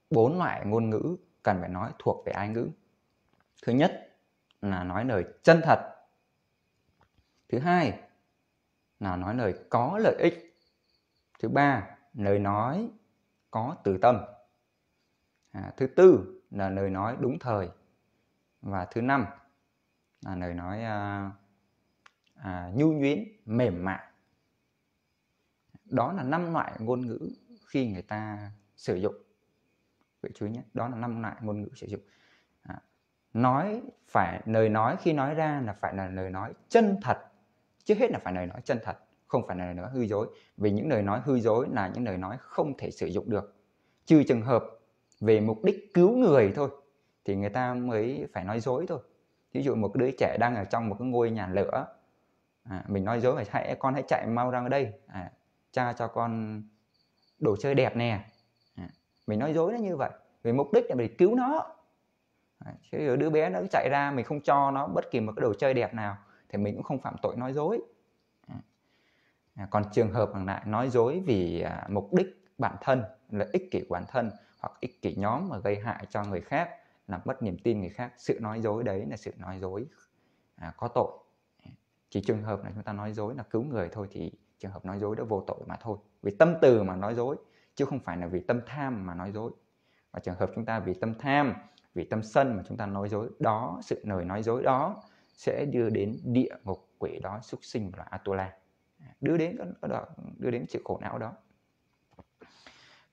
bốn loại ngôn ngữ cần phải nói thuộc về ái ngữ thứ nhất là nói lời chân thật thứ hai là nói lời có lợi ích thứ ba lời nói có từ tâm à, thứ tư là lời nói đúng thời và thứ năm là lời nói à, à, nhu nhuyến mềm mại đó là năm loại ngôn ngữ khi người ta sử dụng vậy chú ý nhé đó là năm loại ngôn ngữ sử dụng nói phải lời nói khi nói ra là phải là lời nói chân thật trước hết là phải lời nói chân thật không phải là lời nói hư dối vì những lời nói hư dối là những lời nói không thể sử dụng được trừ trường hợp về mục đích cứu người thôi thì người ta mới phải nói dối thôi ví dụ một đứa trẻ đang ở trong một cái ngôi nhà lửa à, mình nói dối phải hãy con hãy chạy mau ra đây à, cha cho con đồ chơi đẹp nè à, mình nói dối nó như vậy vì mục đích là để cứu nó chứ đứa bé nó chạy ra mình không cho nó bất kỳ một cái đồ chơi đẹp nào thì mình cũng không phạm tội nói dối à, còn trường hợp còn lại nói dối vì à, mục đích bản thân là ích kỷ bản thân hoặc ích kỷ nhóm mà gây hại cho người khác làm mất niềm tin người khác sự nói dối đấy là sự nói dối à, có tội chỉ trường hợp là chúng ta nói dối là cứu người thôi thì trường hợp nói dối đó vô tội mà thôi vì tâm từ mà nói dối chứ không phải là vì tâm tham mà nói dối và trường hợp chúng ta vì tâm tham vì tâm sân mà chúng ta nói dối đó sự lời nói dối đó sẽ đưa đến địa ngục quỷ đó súc sinh và atula đưa đến cái đó đưa đến sự khổ não đó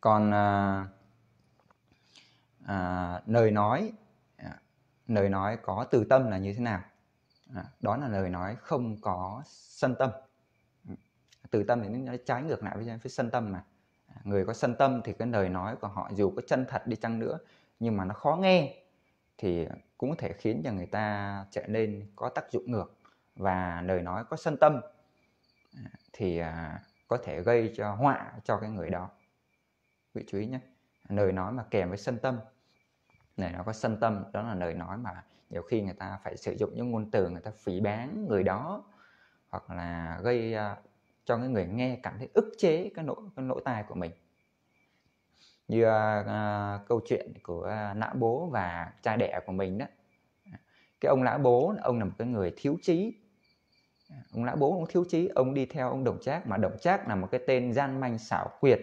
còn à, à, lời nói à, lời nói có từ tâm là như thế nào à, đó là lời nói không có sân tâm từ tâm thì nó trái ngược lại với, với sân tâm mà à, người có sân tâm thì cái lời nói của họ dù có chân thật đi chăng nữa nhưng mà nó khó nghe thì cũng có thể khiến cho người ta trở nên có tác dụng ngược và lời nói có sân tâm à, thì à, có thể gây cho họa cho cái người đó quý chú ý nhé lời nói mà kèm với sân tâm này nó có sân tâm đó là lời nói mà nhiều khi người ta phải sử dụng những ngôn từ người ta phỉ bán người đó hoặc là gây à, cho cái người nghe cảm thấy ức chế cái nỗi cái nỗi tai của mình như uh, câu chuyện của uh, à, lã bố và cha đẻ của mình đó cái ông lã bố ông là một cái người thiếu trí ông lã bố cũng thiếu trí ông đi theo ông đồng trác mà đồng trác là một cái tên gian manh xảo quyệt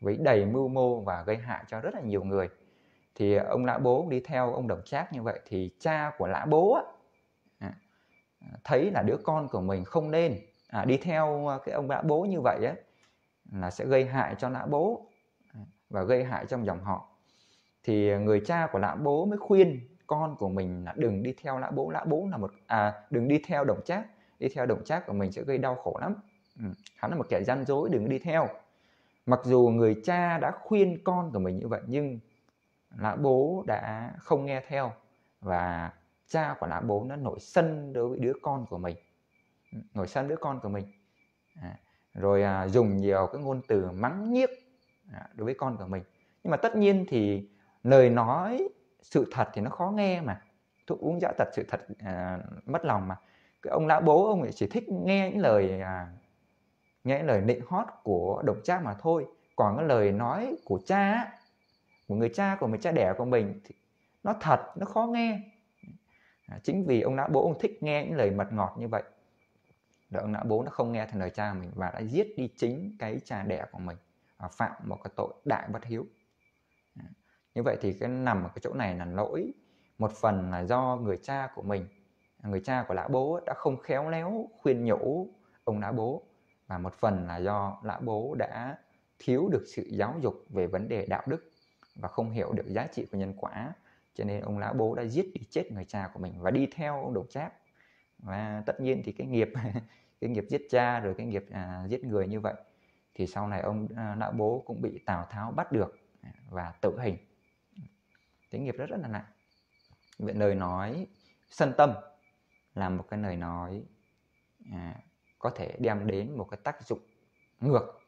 với đầy mưu mô và gây hại cho rất là nhiều người thì ông lã bố đi theo ông đồng trác như vậy thì cha của lã bố á, thấy là đứa con của mình không nên à, đi theo cái ông lã bố như vậy á là sẽ gây hại cho lã bố và gây hại trong dòng họ thì người cha của lã bố mới khuyên con của mình là đừng đi theo lã bố lã bố là một à đừng đi theo đồng trác đi theo đồng trác của mình sẽ gây đau khổ lắm ừ. hắn là một kẻ gian dối đừng đi theo mặc dù người cha đã khuyên con của mình như vậy nhưng lã bố đã không nghe theo và cha của lã bố nó nổi sân đối với đứa con của mình ừ, nổi sân đứa con của mình à, rồi à, dùng nhiều cái ngôn từ mắng nhiếc Dạ, đối với con của mình nhưng mà tất nhiên thì lời nói sự thật thì nó khó nghe mà thuốc uống dã tật sự thật à, mất lòng mà cái ông lão bố ông ấy chỉ thích nghe những lời à, nghe những lời nịnh hót của đồng cha mà thôi còn cái lời nói của cha của người cha của người cha đẻ của mình thì nó thật nó khó nghe à, chính vì ông lão bố ông thích nghe những lời mật ngọt như vậy rồi ông lão bố nó không nghe theo lời cha mình và đã giết đi chính cái cha đẻ của mình À, phạm một cái tội đại bất hiếu như vậy thì cái nằm ở cái chỗ này là lỗi một phần là do người cha của mình người cha của lã bố đã không khéo léo khuyên nhủ ông lã bố và một phần là do lã bố đã thiếu được sự giáo dục về vấn đề đạo đức và không hiểu được giá trị của nhân quả cho nên ông lã bố đã giết đi chết người cha của mình và đi theo ông đổng trác và tất nhiên thì cái nghiệp cái nghiệp giết cha rồi cái nghiệp à, giết người như vậy thì sau này ông à, lão bố cũng bị Tào Tháo bắt được và tử hình cái nghiệp rất rất là nặng vậy lời nói sân tâm là một cái lời nói à, có thể đem đến một cái tác dụng ngược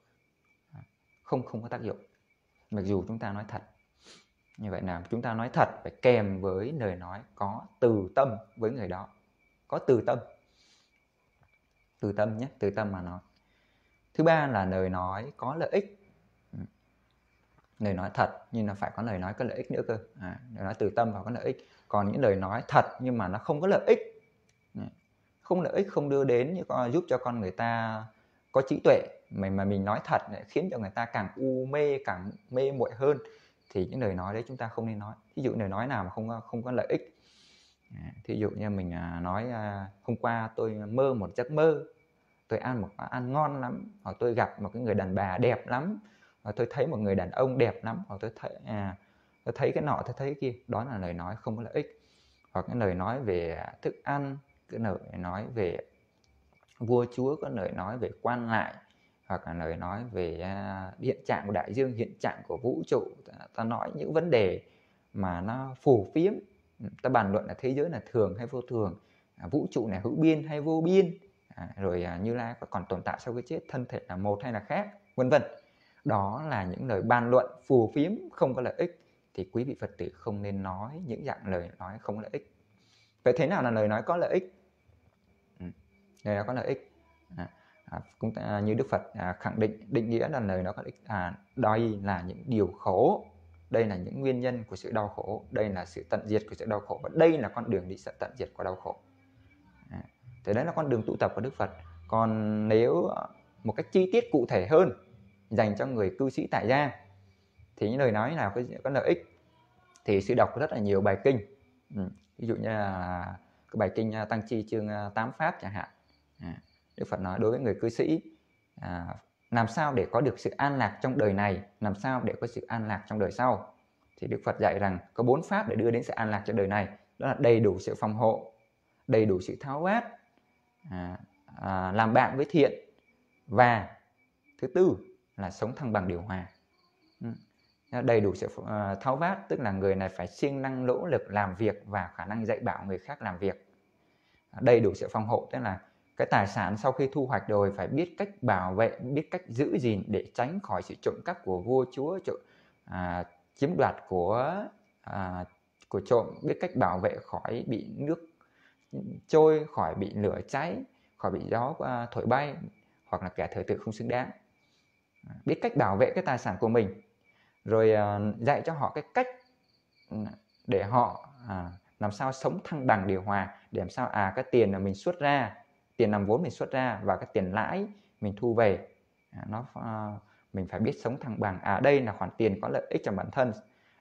à, không không có tác dụng mặc dù chúng ta nói thật như vậy là chúng ta nói thật phải kèm với lời nói có từ tâm với người đó có từ tâm từ tâm nhé từ tâm mà nói thứ ba là lời nói có lợi ích ừ. lời nói thật nhưng nó phải có lời nói có lợi ích nữa cơ à, lời nói từ tâm và có lợi ích còn những lời nói thật nhưng mà nó không có lợi ích ừ. không lợi ích không đưa đến như giúp cho con người ta có trí tuệ mà mà mình nói thật lại khiến cho người ta càng u mê càng mê muội hơn thì những lời nói đấy chúng ta không nên nói ví dụ lời nói nào mà không không có lợi ích à, thí dụ như mình à, nói à, hôm qua tôi mơ một giấc mơ tôi ăn một ăn ngon lắm hoặc tôi gặp một cái người đàn bà đẹp lắm hoặc tôi thấy một người đàn ông đẹp lắm hoặc tôi thấy à, tôi thấy cái nọ tôi thấy cái kia đó là lời nói không có lợi ích hoặc cái lời nói về thức ăn cái lời nói về vua chúa có lời nói về quan lại hoặc là lời nói về à, hiện trạng của đại dương hiện trạng của vũ trụ ta nói những vấn đề mà nó phù phiếm ta bàn luận là thế giới là thường hay vô thường à, vũ trụ này hữu biên hay vô biên À, rồi à, như lai còn tồn tại sau cái chết thân thể là một hay là khác vân vân đó là những lời bàn luận phù phiếm không có lợi ích thì quý vị phật tử không nên nói những dạng lời nói không có lợi ích vậy thế nào là lời nói có lợi ích ừ. lời nói có lợi ích à, à, cũng à, như đức phật à, khẳng định định nghĩa là lời nói có lợi ích à, đây là những điều khổ đây là những nguyên nhân của sự đau khổ đây là sự tận diệt của sự đau khổ và đây là con đường đi sự tận diệt của đau khổ thì đấy là con đường tụ tập của đức phật còn nếu ờ, một cách chi tiết cụ thể hơn dành cho người cư sĩ tại gia thì những lời nói nào có, có lợi ích thì sư đọc rất là nhiều bài kinh ừ, ví dụ như là cái bài kinh ờ, tăng chi chương ờ, tám pháp chẳng hạn à, đức phật nói đối với người cư sĩ à, làm sao để có được sự an lạc trong đời này làm sao để có sự an lạc trong đời sau thì đức phật dạy rằng có bốn pháp để đưa đến sự an lạc cho đời này đó là đầy đủ sự phòng hộ đầy đủ sự tháo vát À, à, làm bạn với thiện và thứ tư là sống thăng bằng điều hòa ừ. đầy đủ sự à, tháo vát tức là người này phải siêng năng nỗ lực làm việc và khả năng dạy bảo người khác làm việc à, đầy đủ sự phòng hộ tức là cái tài sản sau khi thu hoạch rồi phải biết cách bảo vệ biết cách giữ gìn để tránh khỏi sự trộm cắp của vua chúa trộm, à, chiếm đoạt của à, của trộm biết cách bảo vệ khỏi bị nước trôi khỏi bị lửa cháy khỏi bị gió uh, thổi bay hoặc là kẻ thời tự không xứng đáng à, biết cách bảo vệ cái tài sản của mình rồi uh, dạy cho họ cái cách ừ, để họ uh, làm sao sống thăng bằng điều hòa để làm sao à cái tiền là mình xuất ra tiền làm vốn mình xuất ra và cái tiền lãi mình thu về à, nó uh, mình phải biết sống thăng bằng à đây là khoản tiền có lợi ích cho bản thân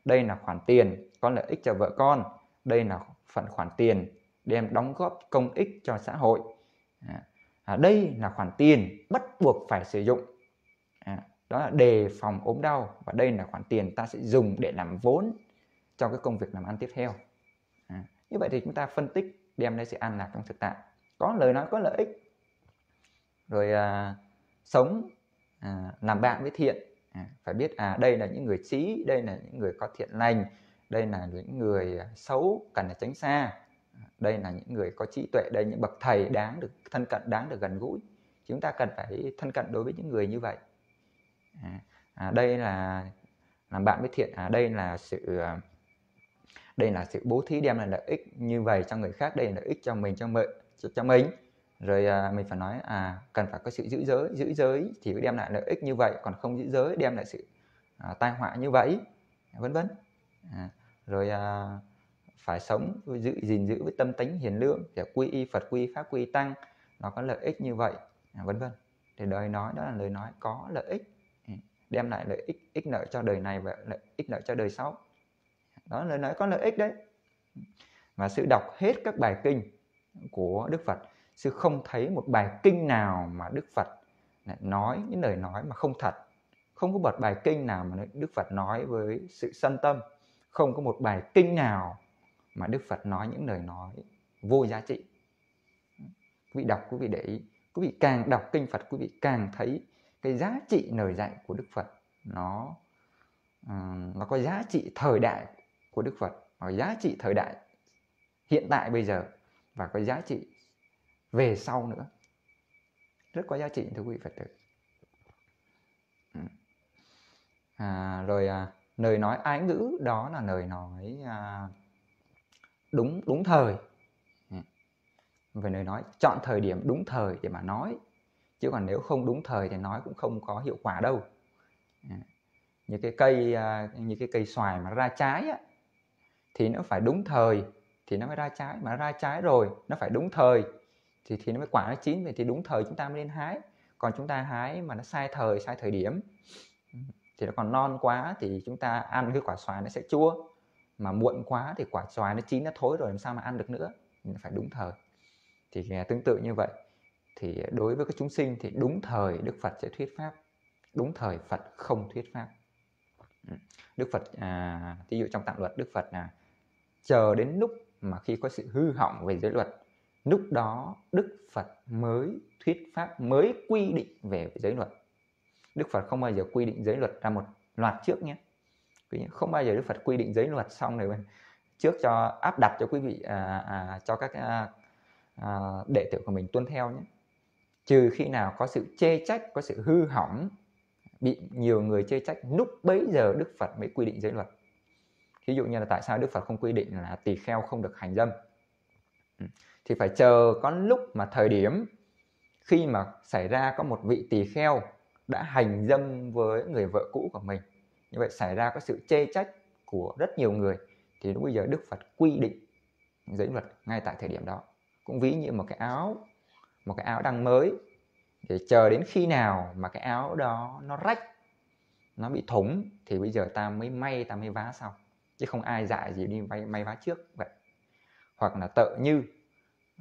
đây là khoản tiền có lợi ích cho vợ con đây là phần khoản tiền đem đóng góp công ích cho xã hội à, à, đây là khoản tiền bắt buộc phải sử dụng à, đó là đề phòng ốm đau và đây là khoản tiền ta sẽ dùng để làm vốn cho cái công việc làm ăn tiếp theo à, như vậy thì chúng ta phân tích đem lấy sự an lạc trong thực tại có lời nói có lợi ích rồi à, sống à, làm bạn với thiện à, phải biết à đây là những người trí đây là những người có thiện lành đây là những người xấu cần phải tránh xa đây là những người có trí tuệ đây những bậc thầy đáng được thân cận đáng được gần gũi chúng ta cần phải thân cận đối với những người như vậy à, à đây là làm bạn với thiện à, đây là sự à, đây là sự bố thí đem lại lợi ích như vậy cho người khác đây là lợi ích cho mình cho mợ cho, cho mình rồi à, mình phải nói à cần phải có sự giữ giới giữ giới thì đem lại lợi ích như vậy còn không giữ giới đem lại sự à, tai họa như vậy vân vân à, rồi à, phải sống giữ gìn giữ với tâm tính hiền lương để quy y Phật quy pháp quy tăng nó có lợi ích như vậy à, vân vân thì đời nói đó là lời nói có lợi ích ừ, đem lại lợi ích ích lợi cho đời này và lợi ích lợi cho đời sau đó là lời nói có lợi ích đấy và sự đọc hết các bài kinh của Đức Phật sư không thấy một bài kinh nào mà Đức Phật nói những lời nói mà không thật không có một bài kinh nào mà Đức Phật nói với sự sân tâm không có một bài kinh nào mà Đức Phật nói những lời nói vô giá trị quý vị đọc quý vị để ý quý vị càng đọc kinh Phật quý vị càng thấy cái giá trị lời dạy của Đức Phật nó ừ, nó có giá trị thời đại của Đức Phật và giá trị thời đại hiện tại bây giờ và có giá trị về sau nữa rất có giá trị thưa quý vị Phật tử ừ. à, rồi à, lời nói ái ngữ đó là lời nói à, đúng đúng thời về ừ. nơi nói chọn thời điểm đúng thời để mà nói chứ còn nếu không đúng thời thì nói cũng không có hiệu quả đâu ừ. như cái cây à, như cái cây xoài mà ra trái á, thì nó phải đúng thời thì nó mới ra trái mà ra trái rồi nó phải đúng thời thì thì nó mới quả nó chín vậy thì đúng thời chúng ta mới nên hái còn chúng ta hái mà nó sai thời sai thời điểm ừ, thì nó còn non quá thì chúng ta ăn cái quả xoài nó sẽ chua mà muộn quá thì quả xoài nó chín nó thối rồi làm sao mà ăn được nữa mình phải đúng thời thì à, tương tự như vậy thì à, đối với các chúng sinh thì đúng thời đức phật sẽ thuyết pháp đúng thời phật không thuyết pháp đức phật à, ví dụ trong tạng luật đức phật là chờ đến lúc mà khi có sự hư hỏng về giới luật lúc đó đức phật mới thuyết pháp mới quy định về giới luật đức phật không bao giờ quy định giới luật ra một loạt trước nhé không bao giờ đức phật quy định giới luật xong rồi trước cho áp đặt cho quý vị à, à, cho các à, à, đệ tử của mình tuân theo nhé trừ khi nào có sự chê trách có sự hư hỏng bị nhiều người chê trách lúc bấy giờ đức phật mới quy định giới luật ví dụ như là tại sao đức phật không quy định là tỳ kheo không được hành dâm ừ. thì phải chờ có lúc mà thời điểm khi mà xảy ra có một vị tỳ kheo đã hành dâm với người vợ cũ của mình như vậy xảy ra có sự chê trách của rất nhiều người thì lúc bây giờ đức phật quy định giới luật ngay tại thời điểm đó cũng ví như một cái áo một cái áo đang mới để chờ đến khi nào mà cái áo đó nó rách nó bị thủng thì bây giờ ta mới may ta mới vá sau chứ không ai dạy gì đi may, may vá trước vậy hoặc là tự như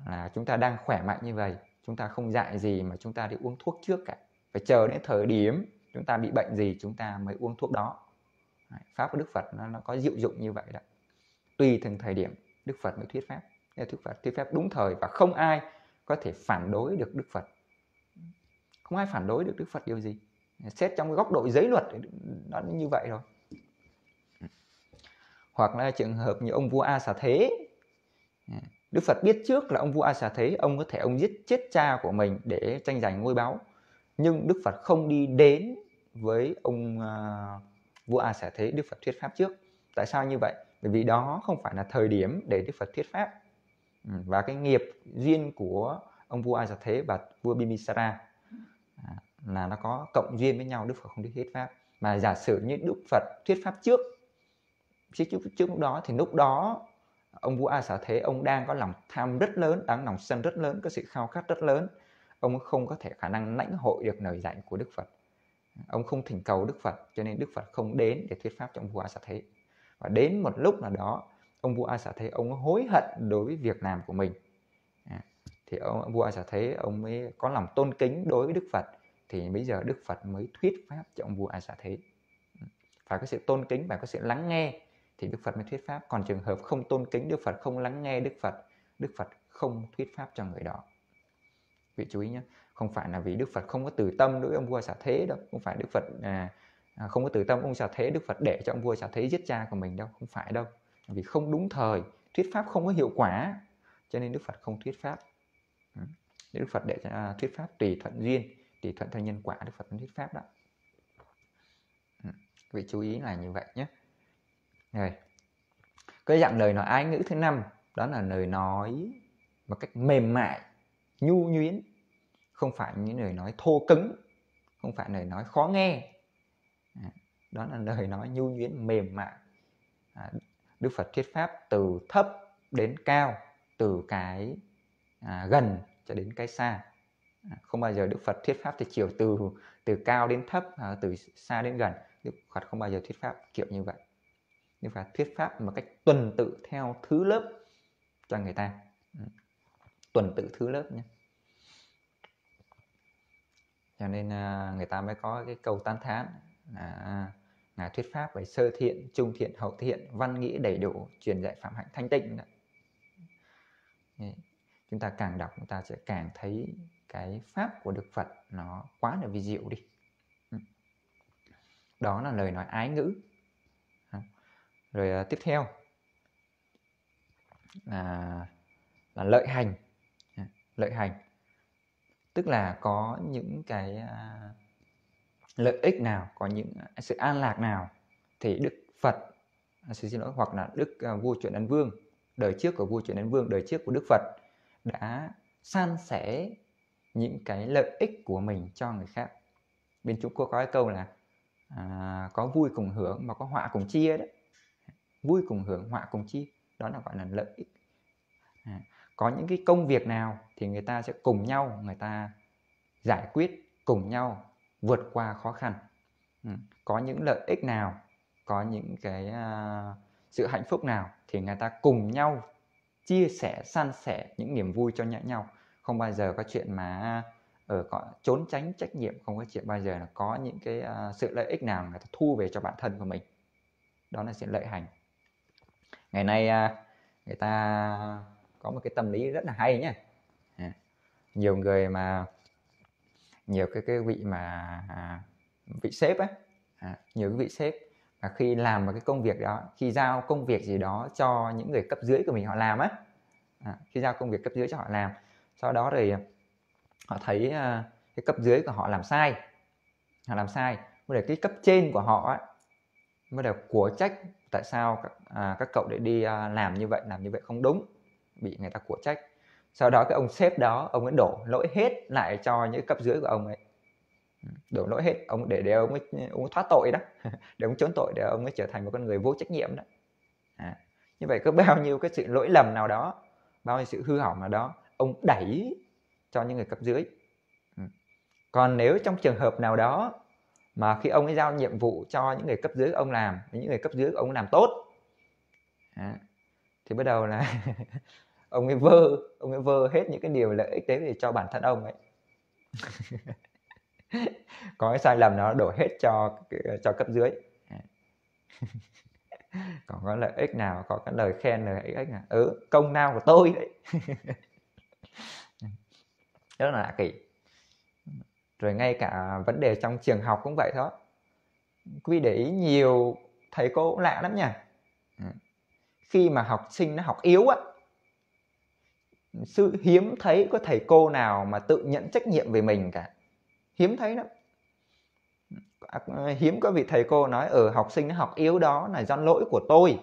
là chúng ta đang khỏe mạnh như vậy chúng ta không dạy gì mà chúng ta đi uống thuốc trước cả phải chờ đến thời điểm chúng ta bị bệnh gì chúng ta mới uống thuốc đó pháp của đức phật nó, nó có dịu dụng như vậy đó tùy từng thời điểm đức phật mới thuyết pháp thuyết phật thuyết pháp đúng thời và không ai có thể phản đối được đức phật không ai phản đối được đức phật điều gì xét trong cái góc độ giấy luật nó như vậy rồi hoặc là trường hợp như ông vua a xà thế đức phật biết trước là ông vua a xà thế ông có thể ông giết chết cha của mình để tranh giành ngôi báu nhưng đức phật không đi đến với ông uh, vua A Xả Thế Đức Phật thuyết pháp trước. Tại sao như vậy? Bởi vì đó không phải là thời điểm để Đức Phật thuyết pháp. Ừ, và cái nghiệp duyên của ông vua A Xả Thế và vua Bimisara à, là nó có cộng duyên với nhau Đức Phật không thuyết pháp. Mà giả sử như Đức Phật thuyết pháp trước trước trước, trước lúc đó thì lúc đó ông vua A Xả Thế ông đang có lòng tham rất lớn, đang lòng sân rất lớn, có sự khao khát rất lớn. Ông không có thể khả năng lãnh hội được lời dạy của Đức Phật ông không thỉnh cầu đức phật cho nên đức phật không đến để thuyết pháp cho ông vua a xà thế và đến một lúc nào đó ông vua a xà thế ông hối hận đối với việc làm của mình à, thì ông vua a xà thế ông mới có lòng tôn kính đối với đức phật thì bây giờ đức phật mới thuyết pháp cho ông vua a xà thế phải có sự tôn kính phải có sự lắng nghe thì đức phật mới thuyết pháp còn trường hợp không tôn kính đức phật không lắng nghe đức phật đức phật không thuyết pháp cho người đó vị chú ý nhé không phải là vì đức phật không có từ tâm đối với ông vua xả thế đâu không phải đức phật à, à, không có từ tâm ông xả thế đức phật để cho ông vua xả thế giết cha của mình đâu không phải đâu vì không đúng thời thuyết pháp không có hiệu quả cho nên đức phật không thuyết pháp đức phật để à, thuyết pháp tùy thuận duyên tùy thuận theo nhân quả đức phật thuyết pháp đó vị chú ý là như vậy nhé rồi cái dạng lời nói ái ngữ thứ năm đó là lời nói một cách mềm mại nhu nhuyến không phải những lời nói thô cứng không phải lời nói khó nghe à, đó là lời nói nhu nhuyễn mềm mại à, đức phật thuyết pháp từ thấp đến cao từ cái à, gần cho đến cái xa không bao giờ đức phật thuyết pháp thì chiều từ từ cao đến thấp từ xa đến gần đức phật không bao giờ thuyết pháp kiểu như vậy đức phật thuyết pháp một cách tuần tự theo thứ lớp cho người ta ừ, tuần tự thứ lớp nhé cho nên à, người ta mới có cái câu tán thán là à, ngài thuyết pháp về sơ thiện trung thiện hậu thiện văn nghĩa đầy đủ truyền dạy phạm hạnh thanh tịnh đó. chúng ta càng đọc chúng ta sẽ càng thấy cái pháp của đức phật nó quá là vi diệu đi ừ. đó là lời nói ái ngữ rồi à, tiếp theo là là lợi hành lợi hành tức là có những cái à, lợi ích nào có những à, sự an lạc nào thì đức phật à, xin xin lỗi hoặc là đức vua chuyển ấn vương đời trước của vua chuyển ấn vương đời trước của đức phật đã san sẻ những cái lợi ích của mình cho người khác bên chúng cô có cái câu là à, có vui cùng hưởng mà có họa cùng chia đấy vui cùng hưởng họa cùng chia đó là gọi là lợi ích à, có những cái công việc nào thì người ta sẽ cùng nhau người ta giải quyết cùng nhau vượt qua khó khăn ừ, có những lợi ích nào có những cái à, sự hạnh phúc nào thì người ta cùng nhau chia sẻ san sẻ những niềm vui cho nhau không bao giờ có chuyện mà ở à, ờ, có trốn tránh trách nhiệm không có chuyện bao giờ là có những cái à, sự lợi ích nào người ta thu về cho bản thân của mình đó là sự lợi hành ngày nay người ta có một cái tâm lý rất là hay nhé à, nhiều người mà nhiều cái cái vị mà à, vị sếp á à, nhiều cái vị sếp mà khi làm một cái công việc đó khi giao công việc gì đó cho những người cấp dưới của mình họ làm á à, khi giao công việc cấp dưới cho họ làm sau đó thì họ thấy à, cái cấp dưới của họ làm sai họ làm sai mới để cái cấp trên của họ á mới đầu của trách tại sao các, à, các cậu để đi à, làm như vậy làm như vậy không đúng bị người ta của trách sau đó cái ông sếp đó ông ấy đổ lỗi hết lại cho những cấp dưới của ông ấy ừ, đổ lỗi hết ông để để ông ấy, ông ấy thoát tội đó để ông trốn tội để ông ấy trở thành một con người vô trách nhiệm đó à. như vậy có bao nhiêu cái sự lỗi lầm nào đó bao nhiêu sự hư hỏng nào đó ông đẩy cho những người cấp dưới ừ. còn nếu trong trường hợp nào đó mà khi ông ấy giao nhiệm vụ cho những người cấp dưới ông làm những người cấp dưới ông làm tốt à, thì bắt đầu là ông ấy vơ ông ấy vơ hết những cái điều lợi ích đấy về cho bản thân ông ấy có cái sai lầm nó đổ hết cho cho cấp dưới còn có lợi ích nào có cái lời khen lời ích nào ừ công lao của tôi đấy rất là lạ kỳ rồi ngay cả vấn đề trong trường học cũng vậy thôi quy để ý nhiều thầy cô cũng lạ lắm nha ừ. khi mà học sinh nó học yếu á sự hiếm thấy có thầy cô nào mà tự nhận trách nhiệm về mình cả hiếm thấy lắm hiếm có vị thầy cô nói ở ờ, học sinh học yếu đó là do lỗi của tôi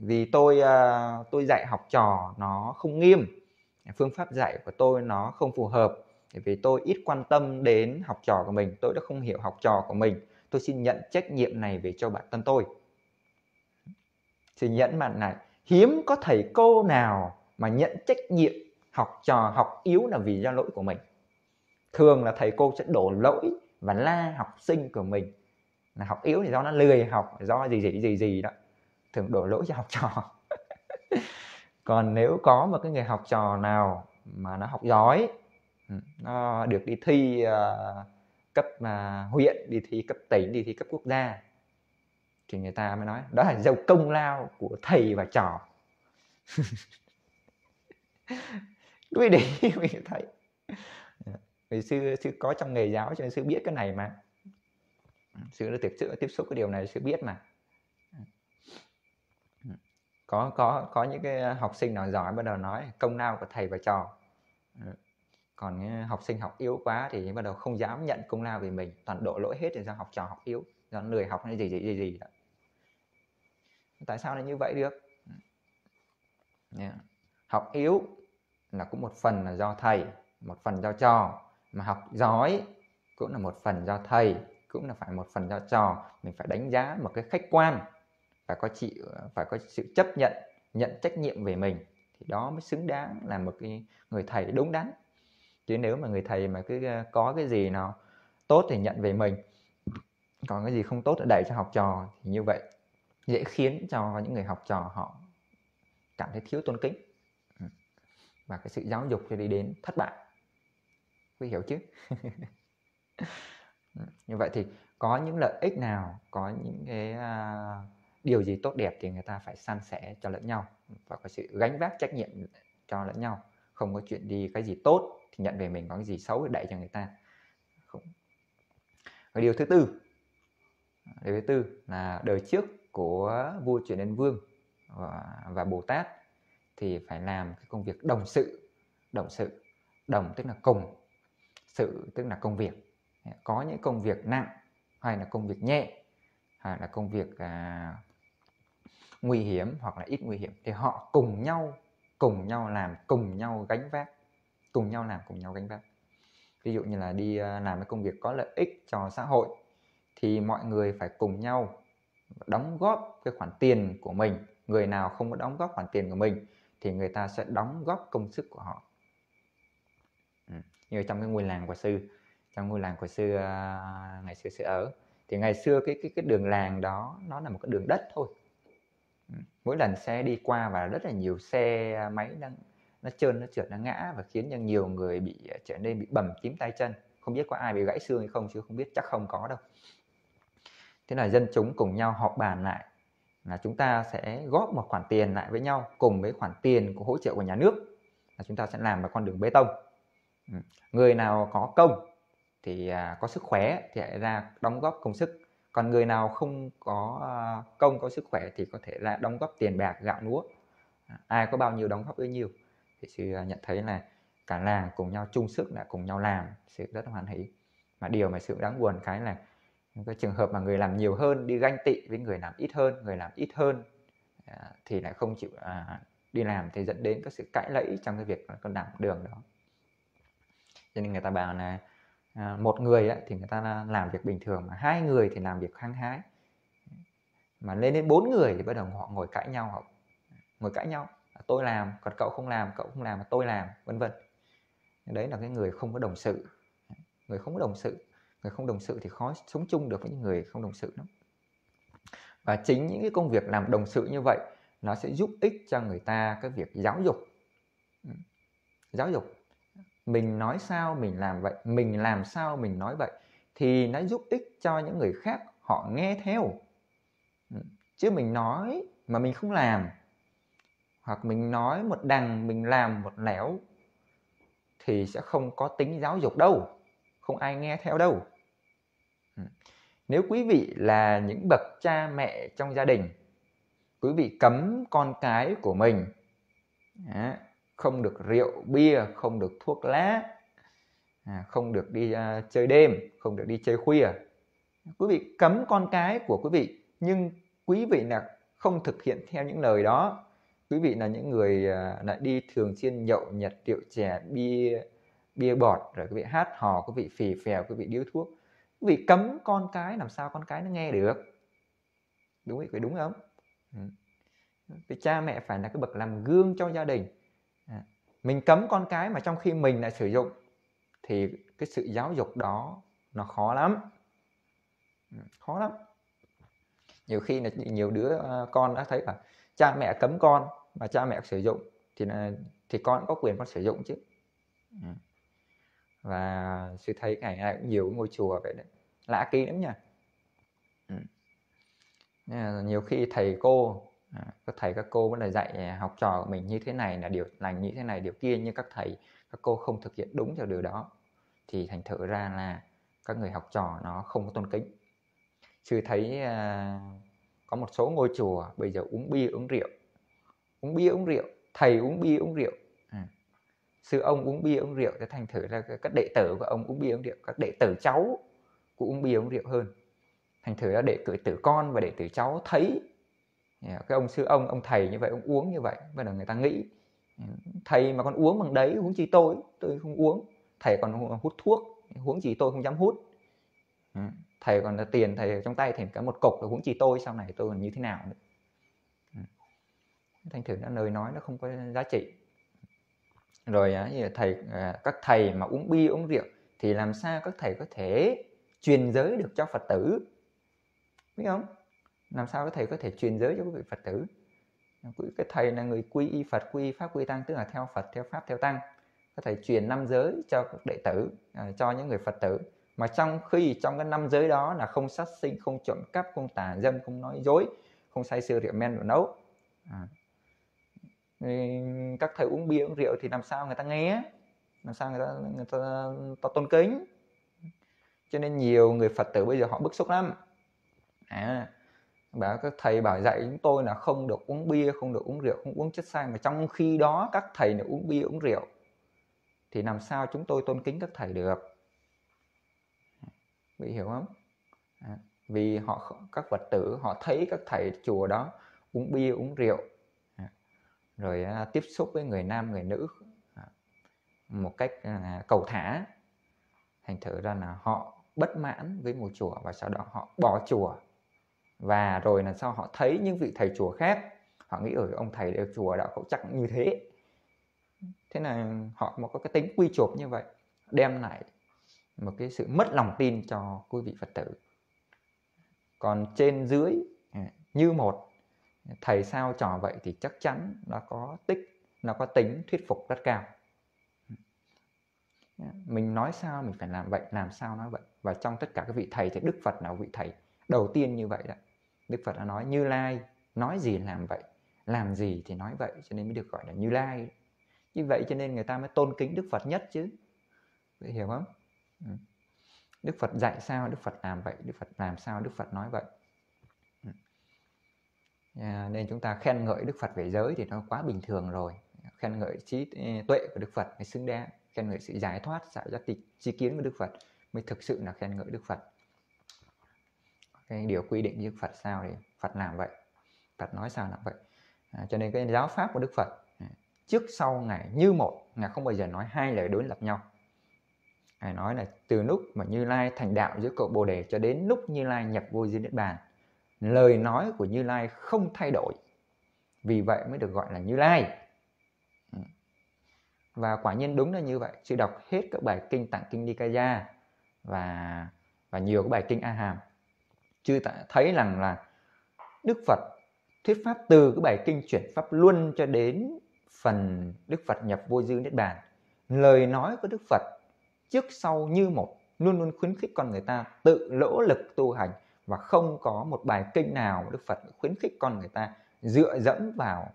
vì tôi à, tôi dạy học trò nó không nghiêm phương pháp dạy của tôi nó không phù hợp vì tôi ít quan tâm đến học trò của mình tôi đã không hiểu học trò của mình tôi xin nhận trách nhiệm này về cho bản thân tôi xin nhẫn mạn này hiếm có thầy cô nào mà nhận trách nhiệm học trò học yếu là vì do lỗi của mình thường là thầy cô sẽ đổ lỗi và la học sinh của mình là học yếu thì do nó lười học do gì gì gì gì đó thường đổ lỗi cho học trò còn nếu có một cái người học trò nào mà nó học giỏi ừ, nó được đi thi uh, cấp uh, huyện đi thi cấp tỉnh đi thi cấp quốc gia thì người ta mới nói đó là do công lao của thầy và trò quý vị để ý mình thấy vì sư sư có trong nghề giáo cho nên sư biết cái này mà sư đã thực sự tiếp xúc cái điều này sư biết mà có có có những cái học sinh nào giỏi bắt đầu nói công lao của thầy và trò còn những học sinh học yếu quá thì bắt đầu không dám nhận công lao vì mình toàn đổ lỗi hết thì do học trò học yếu do lười học hay gì gì gì gì đó. tại sao lại như vậy được yeah học yếu là cũng một phần là do thầy một phần do trò mà học giỏi cũng là một phần do thầy cũng là phải một phần do trò mình phải đánh giá một cái khách quan phải có chịu phải có sự chấp nhận nhận trách nhiệm về mình thì đó mới xứng đáng là một cái người thầy đúng đắn chứ nếu mà người thầy mà cứ ờ, có cái gì nào tốt thì nhận về mình còn cái gì không tốt thì đẩy cho học trò thì như vậy dễ khiến cho những người học trò họ cảm thấy thiếu tôn kính và cái sự giáo dục cho đi đến thất bại quý hiểu chứ như vậy thì có những lợi ích nào có những cái à, điều gì tốt đẹp thì người ta phải san sẻ cho lẫn nhau và có sự gánh vác trách nhiệm cho lẫn nhau không có chuyện đi cái gì tốt thì nhận về mình có cái gì xấu thì đẩy cho người ta không và điều thứ tư điều thứ tư là đời trước của vua truyền đến vương và, và bồ tát thì phải làm cái công việc đồng sự đồng sự đồng tức là cùng sự tức là công việc có những công việc nặng hay là công việc nhẹ hay là công việc à, nguy hiểm hoặc là ít nguy hiểm thì họ cùng nhau cùng nhau làm cùng nhau gánh vác cùng nhau làm cùng nhau gánh vác ví dụ như là đi à, làm cái công việc có lợi ích cho xã hội thì mọi người phải cùng nhau đóng góp cái khoản tiền của mình người nào không có đóng góp khoản tiền của mình thì người ta sẽ đóng góp công sức của họ ừ. như trong cái ngôi làng của sư trong ngôi làng của sư uh, ngày xưa sư ở thì ngày xưa cái cái cái đường làng đó nó là một cái đường đất thôi ừ. mỗi lần xe đi qua và rất là nhiều xe à, máy đang nó trơn nó trượt nó ngã và khiến cho nhiều người bị à, trở nên bị bầm tím tay chân không biết có ai bị gãy xương hay không chứ không biết chắc không có đâu thế là dân chúng cùng nhau họp bàn lại là chúng ta sẽ góp một khoản tiền lại với nhau cùng với khoản tiền của hỗ trợ của nhà nước là chúng ta sẽ làm một con đường bê tông ừ. người nào có công thì à, có sức khỏe thì hãy ra đóng góp công sức còn người nào không có à, công có sức khỏe thì có thể là đóng góp tiền bạc gạo lúa à, ai có bao nhiêu đóng góp bấy nhiêu thì sự nhận thấy là cả làng cùng nhau chung sức là cùng nhau làm sự rất hoàn hỷ mà điều mà sự đáng buồn cái là cái trường hợp mà người làm nhiều hơn đi ganh tị với người làm ít hơn người làm ít hơn à, thì lại không chịu à, đi làm thì dẫn đến các sự cãi lẫy trong cái việc con đảm đường đó cho nên người ta bảo là à, một người thì người ta làm việc bình thường mà hai người thì làm việc hăng hái mà lên đến bốn người thì bắt đầu họ ngồi cãi nhau họ ngồi cãi nhau à, tôi làm còn cậu không làm cậu không làm mà tôi làm vân vân đấy là cái người không có đồng sự người không có đồng sự người không đồng sự thì khó sống chung được với những người không đồng sự lắm và chính những cái công việc làm đồng sự như vậy nó sẽ giúp ích cho người ta cái việc giáo dục ừ. giáo dục mình nói sao mình làm vậy mình làm sao mình nói vậy thì nó giúp ích cho những người khác họ nghe theo ừ. chứ mình nói mà mình không làm hoặc mình nói một đằng mình làm một nẻo thì sẽ không có tính giáo dục đâu không ai nghe theo đâu Ừ. nếu quý vị là những bậc cha mẹ trong gia đình quý vị cấm con cái của mình không được rượu bia không được thuốc lá à, không được đi à, chơi đêm không được đi chơi khuya quý vị cấm con cái của quý vị nhưng quý vị là không thực hiện theo những lời đó quý vị là những người lại à, đi thường xuyên nhậu nhật rượu chè bia bia bọt rồi quý vị hát hò quý vị phì phèo quý vị điếu thuốc vì cấm con cái làm sao con cái nó nghe được đúng vậy đúng không ừ. vì cha mẹ phải là cái bậc làm gương cho gia đình à, mình cấm con cái mà trong khi mình lại sử dụng thì cái sự giáo dục đó nó khó lắm ừ, khó lắm nhiều khi là nhiều đứa ờ, con đã thấy là cha mẹ cấm con mà cha mẹ sử dụng thì là, thì con có quyền con sử dụng chứ ừ và sư thấy ngày nay cũng nhiều ngôi chùa vậy đấy lạ kỳ lắm nha ừ. nhiều khi thầy cô à, các thầy các cô vẫn là dạy học trò của mình như thế này là điều lành như thế này điều kia nhưng các thầy các cô không thực hiện đúng theo điều đó thì thành thử ra là các người học trò nó không có tôn kính sư thấy à, có một số ngôi chùa bây giờ uống bia uống rượu uống bia uống rượu thầy uống bia uống rượu sư ông uống bia uống rượu thì thành thử ra các đệ tử của ông uống bia uống rượu các đệ tử cháu cũng uống bia uống rượu hơn thành thử ra đệ tử tử con và đệ tử cháu thấy dạ, cái ông sư ông ông thầy như vậy ông uống như vậy bây giờ người ta nghĩ ừ, thầy mà con uống bằng đấy uống chi tôi tôi không uống thầy còn hút thuốc uống gì tôi không dám hút ừ, thầy còn là tiền thầy trong tay thèm cả một cục là uống chỉ tôi sau này tôi còn như thế nào nữa ừ. thành thử nó lời nói nó không có giá trị rồi à, thầy à, các thầy mà uống bia uống rượu thì làm sao các thầy có thể truyền giới được cho phật tử biết không làm sao các thầy có thể truyền giới cho quý vị phật tử cái thầy là người quy y phật quy y pháp quy y tăng tức là theo phật theo pháp theo tăng có thể truyền năm giới cho đệ tử à, cho những người phật tử mà trong khi trong cái năm giới đó là không sát sinh không trộm cắp không tà dâm không nói dối không say sưa rượu men đồ nấu các thầy uống bia uống rượu thì làm sao người ta nghe làm sao người ta người ta, ta tôn kính cho nên nhiều người phật tử bây giờ họ bức xúc lắm à, bảo các thầy bảo dạy chúng tôi là không được uống bia không được uống rượu không uống chất say mà trong khi đó các thầy lại uống bia uống rượu thì làm sao chúng tôi tôn kính các thầy được bị hiểu không à, vì họ các phật tử họ thấy các thầy chùa đó uống bia uống rượu rồi à, tiếp xúc với người nam người nữ à, một cách à, cầu thả thành thử ra là họ bất mãn với ngôi chùa và sau đó họ bỏ chùa và rồi là sau họ thấy những vị thầy chùa khác họ nghĩ ở ông thầy đều chùa đạo cậu chắc như thế thế là họ mà có cái tính quy chụp như vậy đem lại một cái sự mất lòng tin cho quý vị phật tử còn trên dưới như một thầy sao trò vậy thì chắc chắn nó có tích nó có tính thuyết phục rất cao mình nói sao mình phải làm vậy làm sao nói vậy và trong tất cả các vị thầy thì đức phật là vị thầy đầu tiên như vậy đó đức phật đã nói như lai nói gì làm vậy làm gì thì nói vậy cho nên mới được gọi là như lai như vậy cho nên người ta mới tôn kính đức phật nhất chứ vậy hiểu không ừ. đức phật dạy sao đức phật làm vậy đức phật làm sao đức phật nói vậy à, nên chúng ta khen ngợi đức phật về giới thì nó quá bình thường rồi khen ngợi trí ừ, tuệ của đức phật mới xứng đáng khen ngợi sự giải thoát giải giác tịch chi kiến của đức phật mới thực sự là khen ngợi đức phật cái điều quy định như phật sao thì phật làm vậy phật nói sao làm vậy à, cho nên cái giáo pháp của đức phật à, trước sau ngày như một ngài không bao giờ nói hai lời đối lập nhau ngài nói là từ lúc mà như lai thành đạo giữa cội bồ đề cho đến lúc như lai nhập vô diên niết bàn lời nói của Như Lai không thay đổi. Vì vậy mới được gọi là Như Lai. Ừ. Và quả nhiên đúng là như vậy, sư đọc hết các bài kinh tạng kinh Nikaya và và nhiều các bài kinh A Hàm. Chư thấy rằng là Đức Phật thuyết pháp từ cái bài kinh chuyển pháp luân cho đến phần Đức Phật nhập vô dư niết bàn. Lời nói của Đức Phật trước sau như một luôn luôn khuyến khích con người ta tự lỗ lực tu hành và không có một bài kinh nào Đức Phật khuyến khích con người ta dựa dẫm vào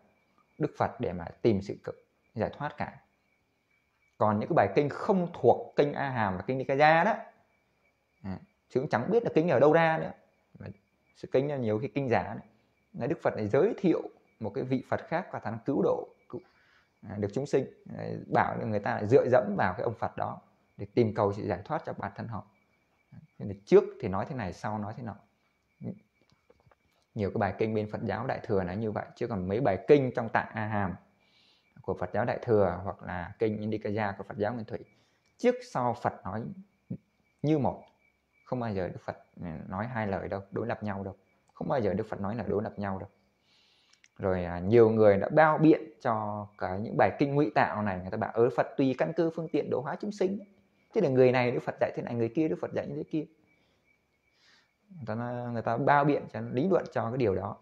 Đức Phật để mà tìm sự cực giải thoát cả còn những cái bài kinh không thuộc kinh A Hàm và kinh Nikaya đó à, chứ cũng chẳng biết là kinh ở đâu ra nữa mà sự kinh là nhiều khi kinh giả nữa. Đức Phật này giới thiệu một cái vị Phật khác và thắng cứu độ cứu, à, được chúng sinh bảo người ta dựa dẫm vào cái ông Phật đó để tìm cầu sự giải thoát cho bản thân họ trước thì nói thế này sau nói thế nọ nhiều cái bài kinh bên Phật giáo Đại thừa nói như vậy chứ còn mấy bài kinh trong tạng A Hàm của Phật giáo Đại thừa hoặc là kinh Indikaya của Phật giáo Nguyên Thủy trước sau Phật nói như một không bao giờ Đức Phật ừ, nói hai lời đâu đối lập nhau đâu không bao giờ Đức Phật nói là đối lập nhau đâu rồi à, nhiều người đã bao biện cho cái những bài kinh ngụy tạo này người ta bảo ớ Phật tùy căn cơ phương tiện độ hóa chúng sinh thế là người này đức phật dạy thế này người kia đức phật dạy như thế kia người ta, người ta bao biện cho lý luận cho cái điều đó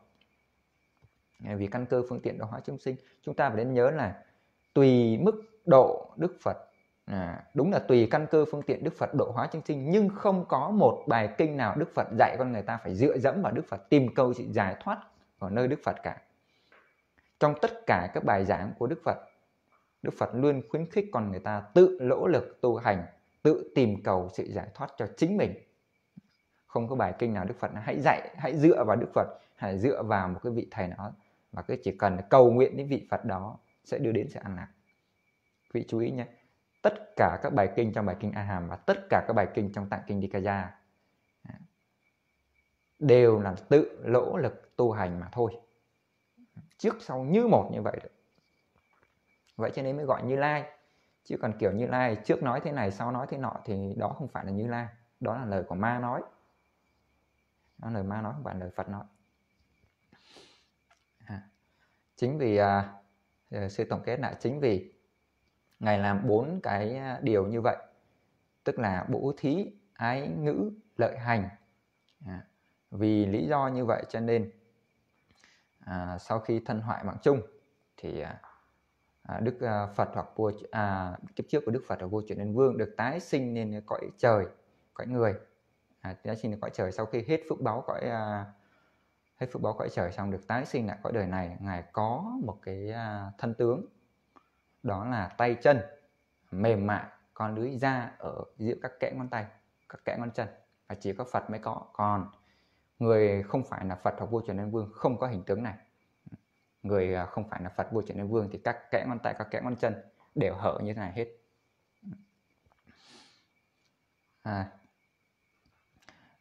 vì căn cơ phương tiện đó hóa chúng sinh chúng ta phải đến nhớ là tùy mức độ đức phật à, đúng là tùy căn cơ phương tiện đức phật độ hóa chúng sinh nhưng không có một bài kinh nào đức phật dạy con người ta phải dựa dẫm vào đức phật tìm câu sự giải thoát ở nơi đức phật cả trong tất cả các bài giảng của đức phật đức phật luôn khuyến khích con người ta tự lỗ lực tu hành tự tìm cầu sự giải thoát cho chính mình không có bài kinh nào đức phật nói, hãy dạy hãy dựa vào đức phật hãy dựa vào một cái vị thầy đó và cứ chỉ cần cầu nguyện đến vị phật đó sẽ đưa đến sự an lạc vị chú ý nhé tất cả các bài kinh trong bài kinh a hàm và tất cả các bài kinh trong tạng kinh dikaya à, đều là tự lỗ lực tu hành mà thôi trước sau như một như vậy đấy. vậy cho nên mới gọi như lai chứ còn kiểu như lai trước nói thế này sau nói thế nọ thì đó không phải là như lai đó là lời của ma nói đó là lời ma nói không phải lời phật nói à. chính vì à, ờ, sư tổng kết lại chính vì ngài làm bốn cái à, điều như vậy tức là bố thí ái ngữ lợi hành à. vì lý do như vậy cho nên à, sau khi thân hoại mạng chung thì à, À, Đức à, Phật hoặc vua à, kiếp trước của Đức Phật hoặc vua chuyển đến vương được tái sinh lên cõi trời cõi người à, tái sinh lên cõi trời sau khi hết phước báo cõi à, hết phước báo cõi trời xong được tái sinh lại cõi đời này ngài có một cái à, thân tướng đó là tay chân mềm mại con lưới da ở giữa các kẽ ngón tay các kẽ ngón chân và chỉ có Phật mới có còn người không phải là Phật hoặc vua truyền nhân vương không có hình tướng này người à, không phải là Phật Bồ Tát Đế Vương thì các kẽ ngón tay các kẽ ngón chân đều hở như thế này hết à.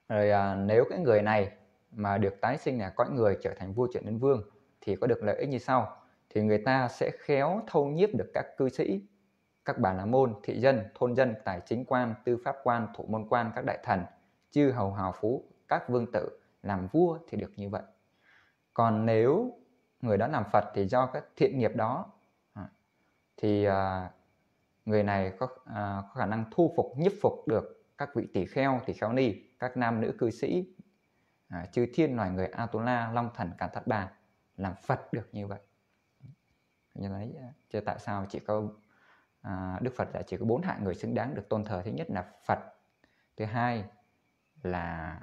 rồi à, nếu cái người này mà được tái sinh là cõi người trở thành vua chuyển đến vương thì có được lợi ích như sau thì người ta sẽ khéo thâu nhiếp được các cư sĩ các bà la môn thị dân thôn dân tài chính quan tư pháp quan thủ môn quan các đại thần chư hầu hào phú các vương tử làm vua thì được như vậy còn nếu người đó làm phật thì do cái thiện nghiệp đó à, thì à, người này có, à, có khả năng thu phục nhiếp phục được các vị tỷ kheo tỷ kheo ni các nam nữ cư sĩ chư thiên loài người atula long thần cản thất bà làm phật được như vậy như đấy chứ tại sao chỉ có đức phật là chỉ có bốn hạng người xứng đáng được tôn thờ thứ nhất là phật thứ hai là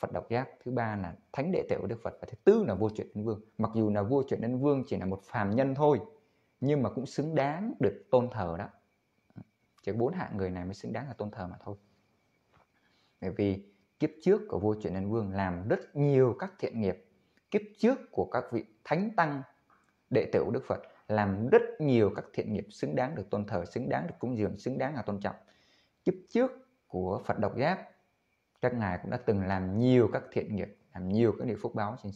Phật độc giác thứ ba là thánh đệ tử của Đức Phật và thứ tư là vua chuyển nhân vương mặc dù là vua chuyển nhân vương chỉ là một phàm nhân thôi nhưng mà cũng xứng đáng được tôn thờ đó chỉ bốn hạng người này mới xứng đáng là tôn thờ mà thôi bởi vì kiếp trước của vua chuyển nhân vương làm rất nhiều các thiện nghiệp kiếp trước của các vị thánh tăng đệ tử của Đức Phật làm rất nhiều các thiện nghiệp xứng đáng được tôn thờ xứng đáng được cúng dường xứng đáng là tôn trọng kiếp trước của Phật độc giác các ngài cũng đã từng làm nhiều các thiện nghiệp làm nhiều các điều phúc báo trên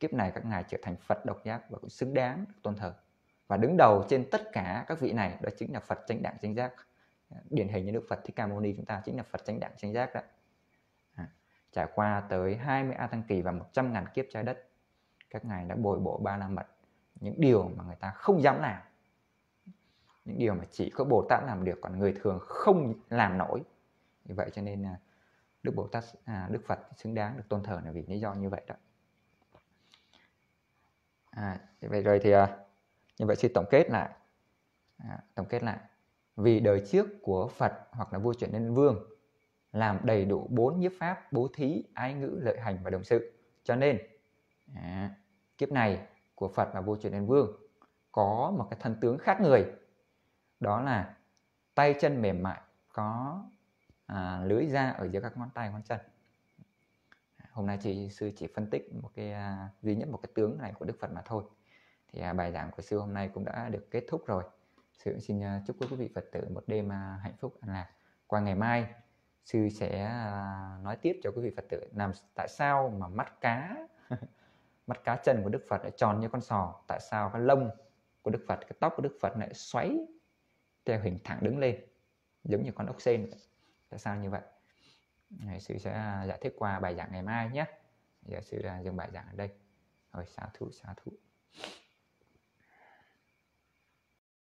kiếp này các ngài trở thành phật độc giác và cũng xứng đáng tôn thờ và đứng đầu trên tất cả các vị này đó chính là phật chánh đẳng chánh giác điển hình như đức phật thích ca mâu ni chúng ta chính là phật chánh đẳng chánh giác đó à, trải qua tới 20 a tăng kỳ và 100 ngàn kiếp trái đất các ngài đã bồi bổ ba la mật những điều mà người ta không dám làm những điều mà chỉ có bồ tát làm được còn người thường không làm nổi như vậy cho nên là Đức Bồ Tát à, Đức Phật xứng đáng được tôn thờ là vì lý do như vậy đó à, vậy rồi thì à, như vậy xin tổng kết lại à, tổng kết lại vì đời trước của Phật hoặc là vua chuyển nhân vương làm đầy đủ bốn nhiếp pháp bố thí ái ngữ lợi hành và đồng sự cho nên à, kiếp này của Phật và vua chuyển nhân vương có một cái thân tướng khác người đó là tay chân mềm mại có à, lưới da ở giữa các ngón tay ngón chân hôm nay chị sư chỉ phân tích một cái à, duy nhất một cái tướng này của đức phật mà thôi thì à, bài giảng của sư hôm nay cũng đã được kết thúc rồi sư cũng xin à, chúc quý vị phật tử một đêm à, hạnh phúc an lạc qua ngày mai sư sẽ à, nói tiếp cho quý vị phật tử làm tại sao mà mắt cá mắt cá chân của đức phật lại tròn như con sò tại sao cái lông của đức phật cái tóc của đức phật lại xoáy theo hình thẳng đứng lên giống như con ốc sên tại sao như vậy Ngày sư sẽ à, giải thích qua bài giảng ngày mai nhé. Giờ sư à, dừng bài giảng ở đây. Rồi xá thủ xá thủ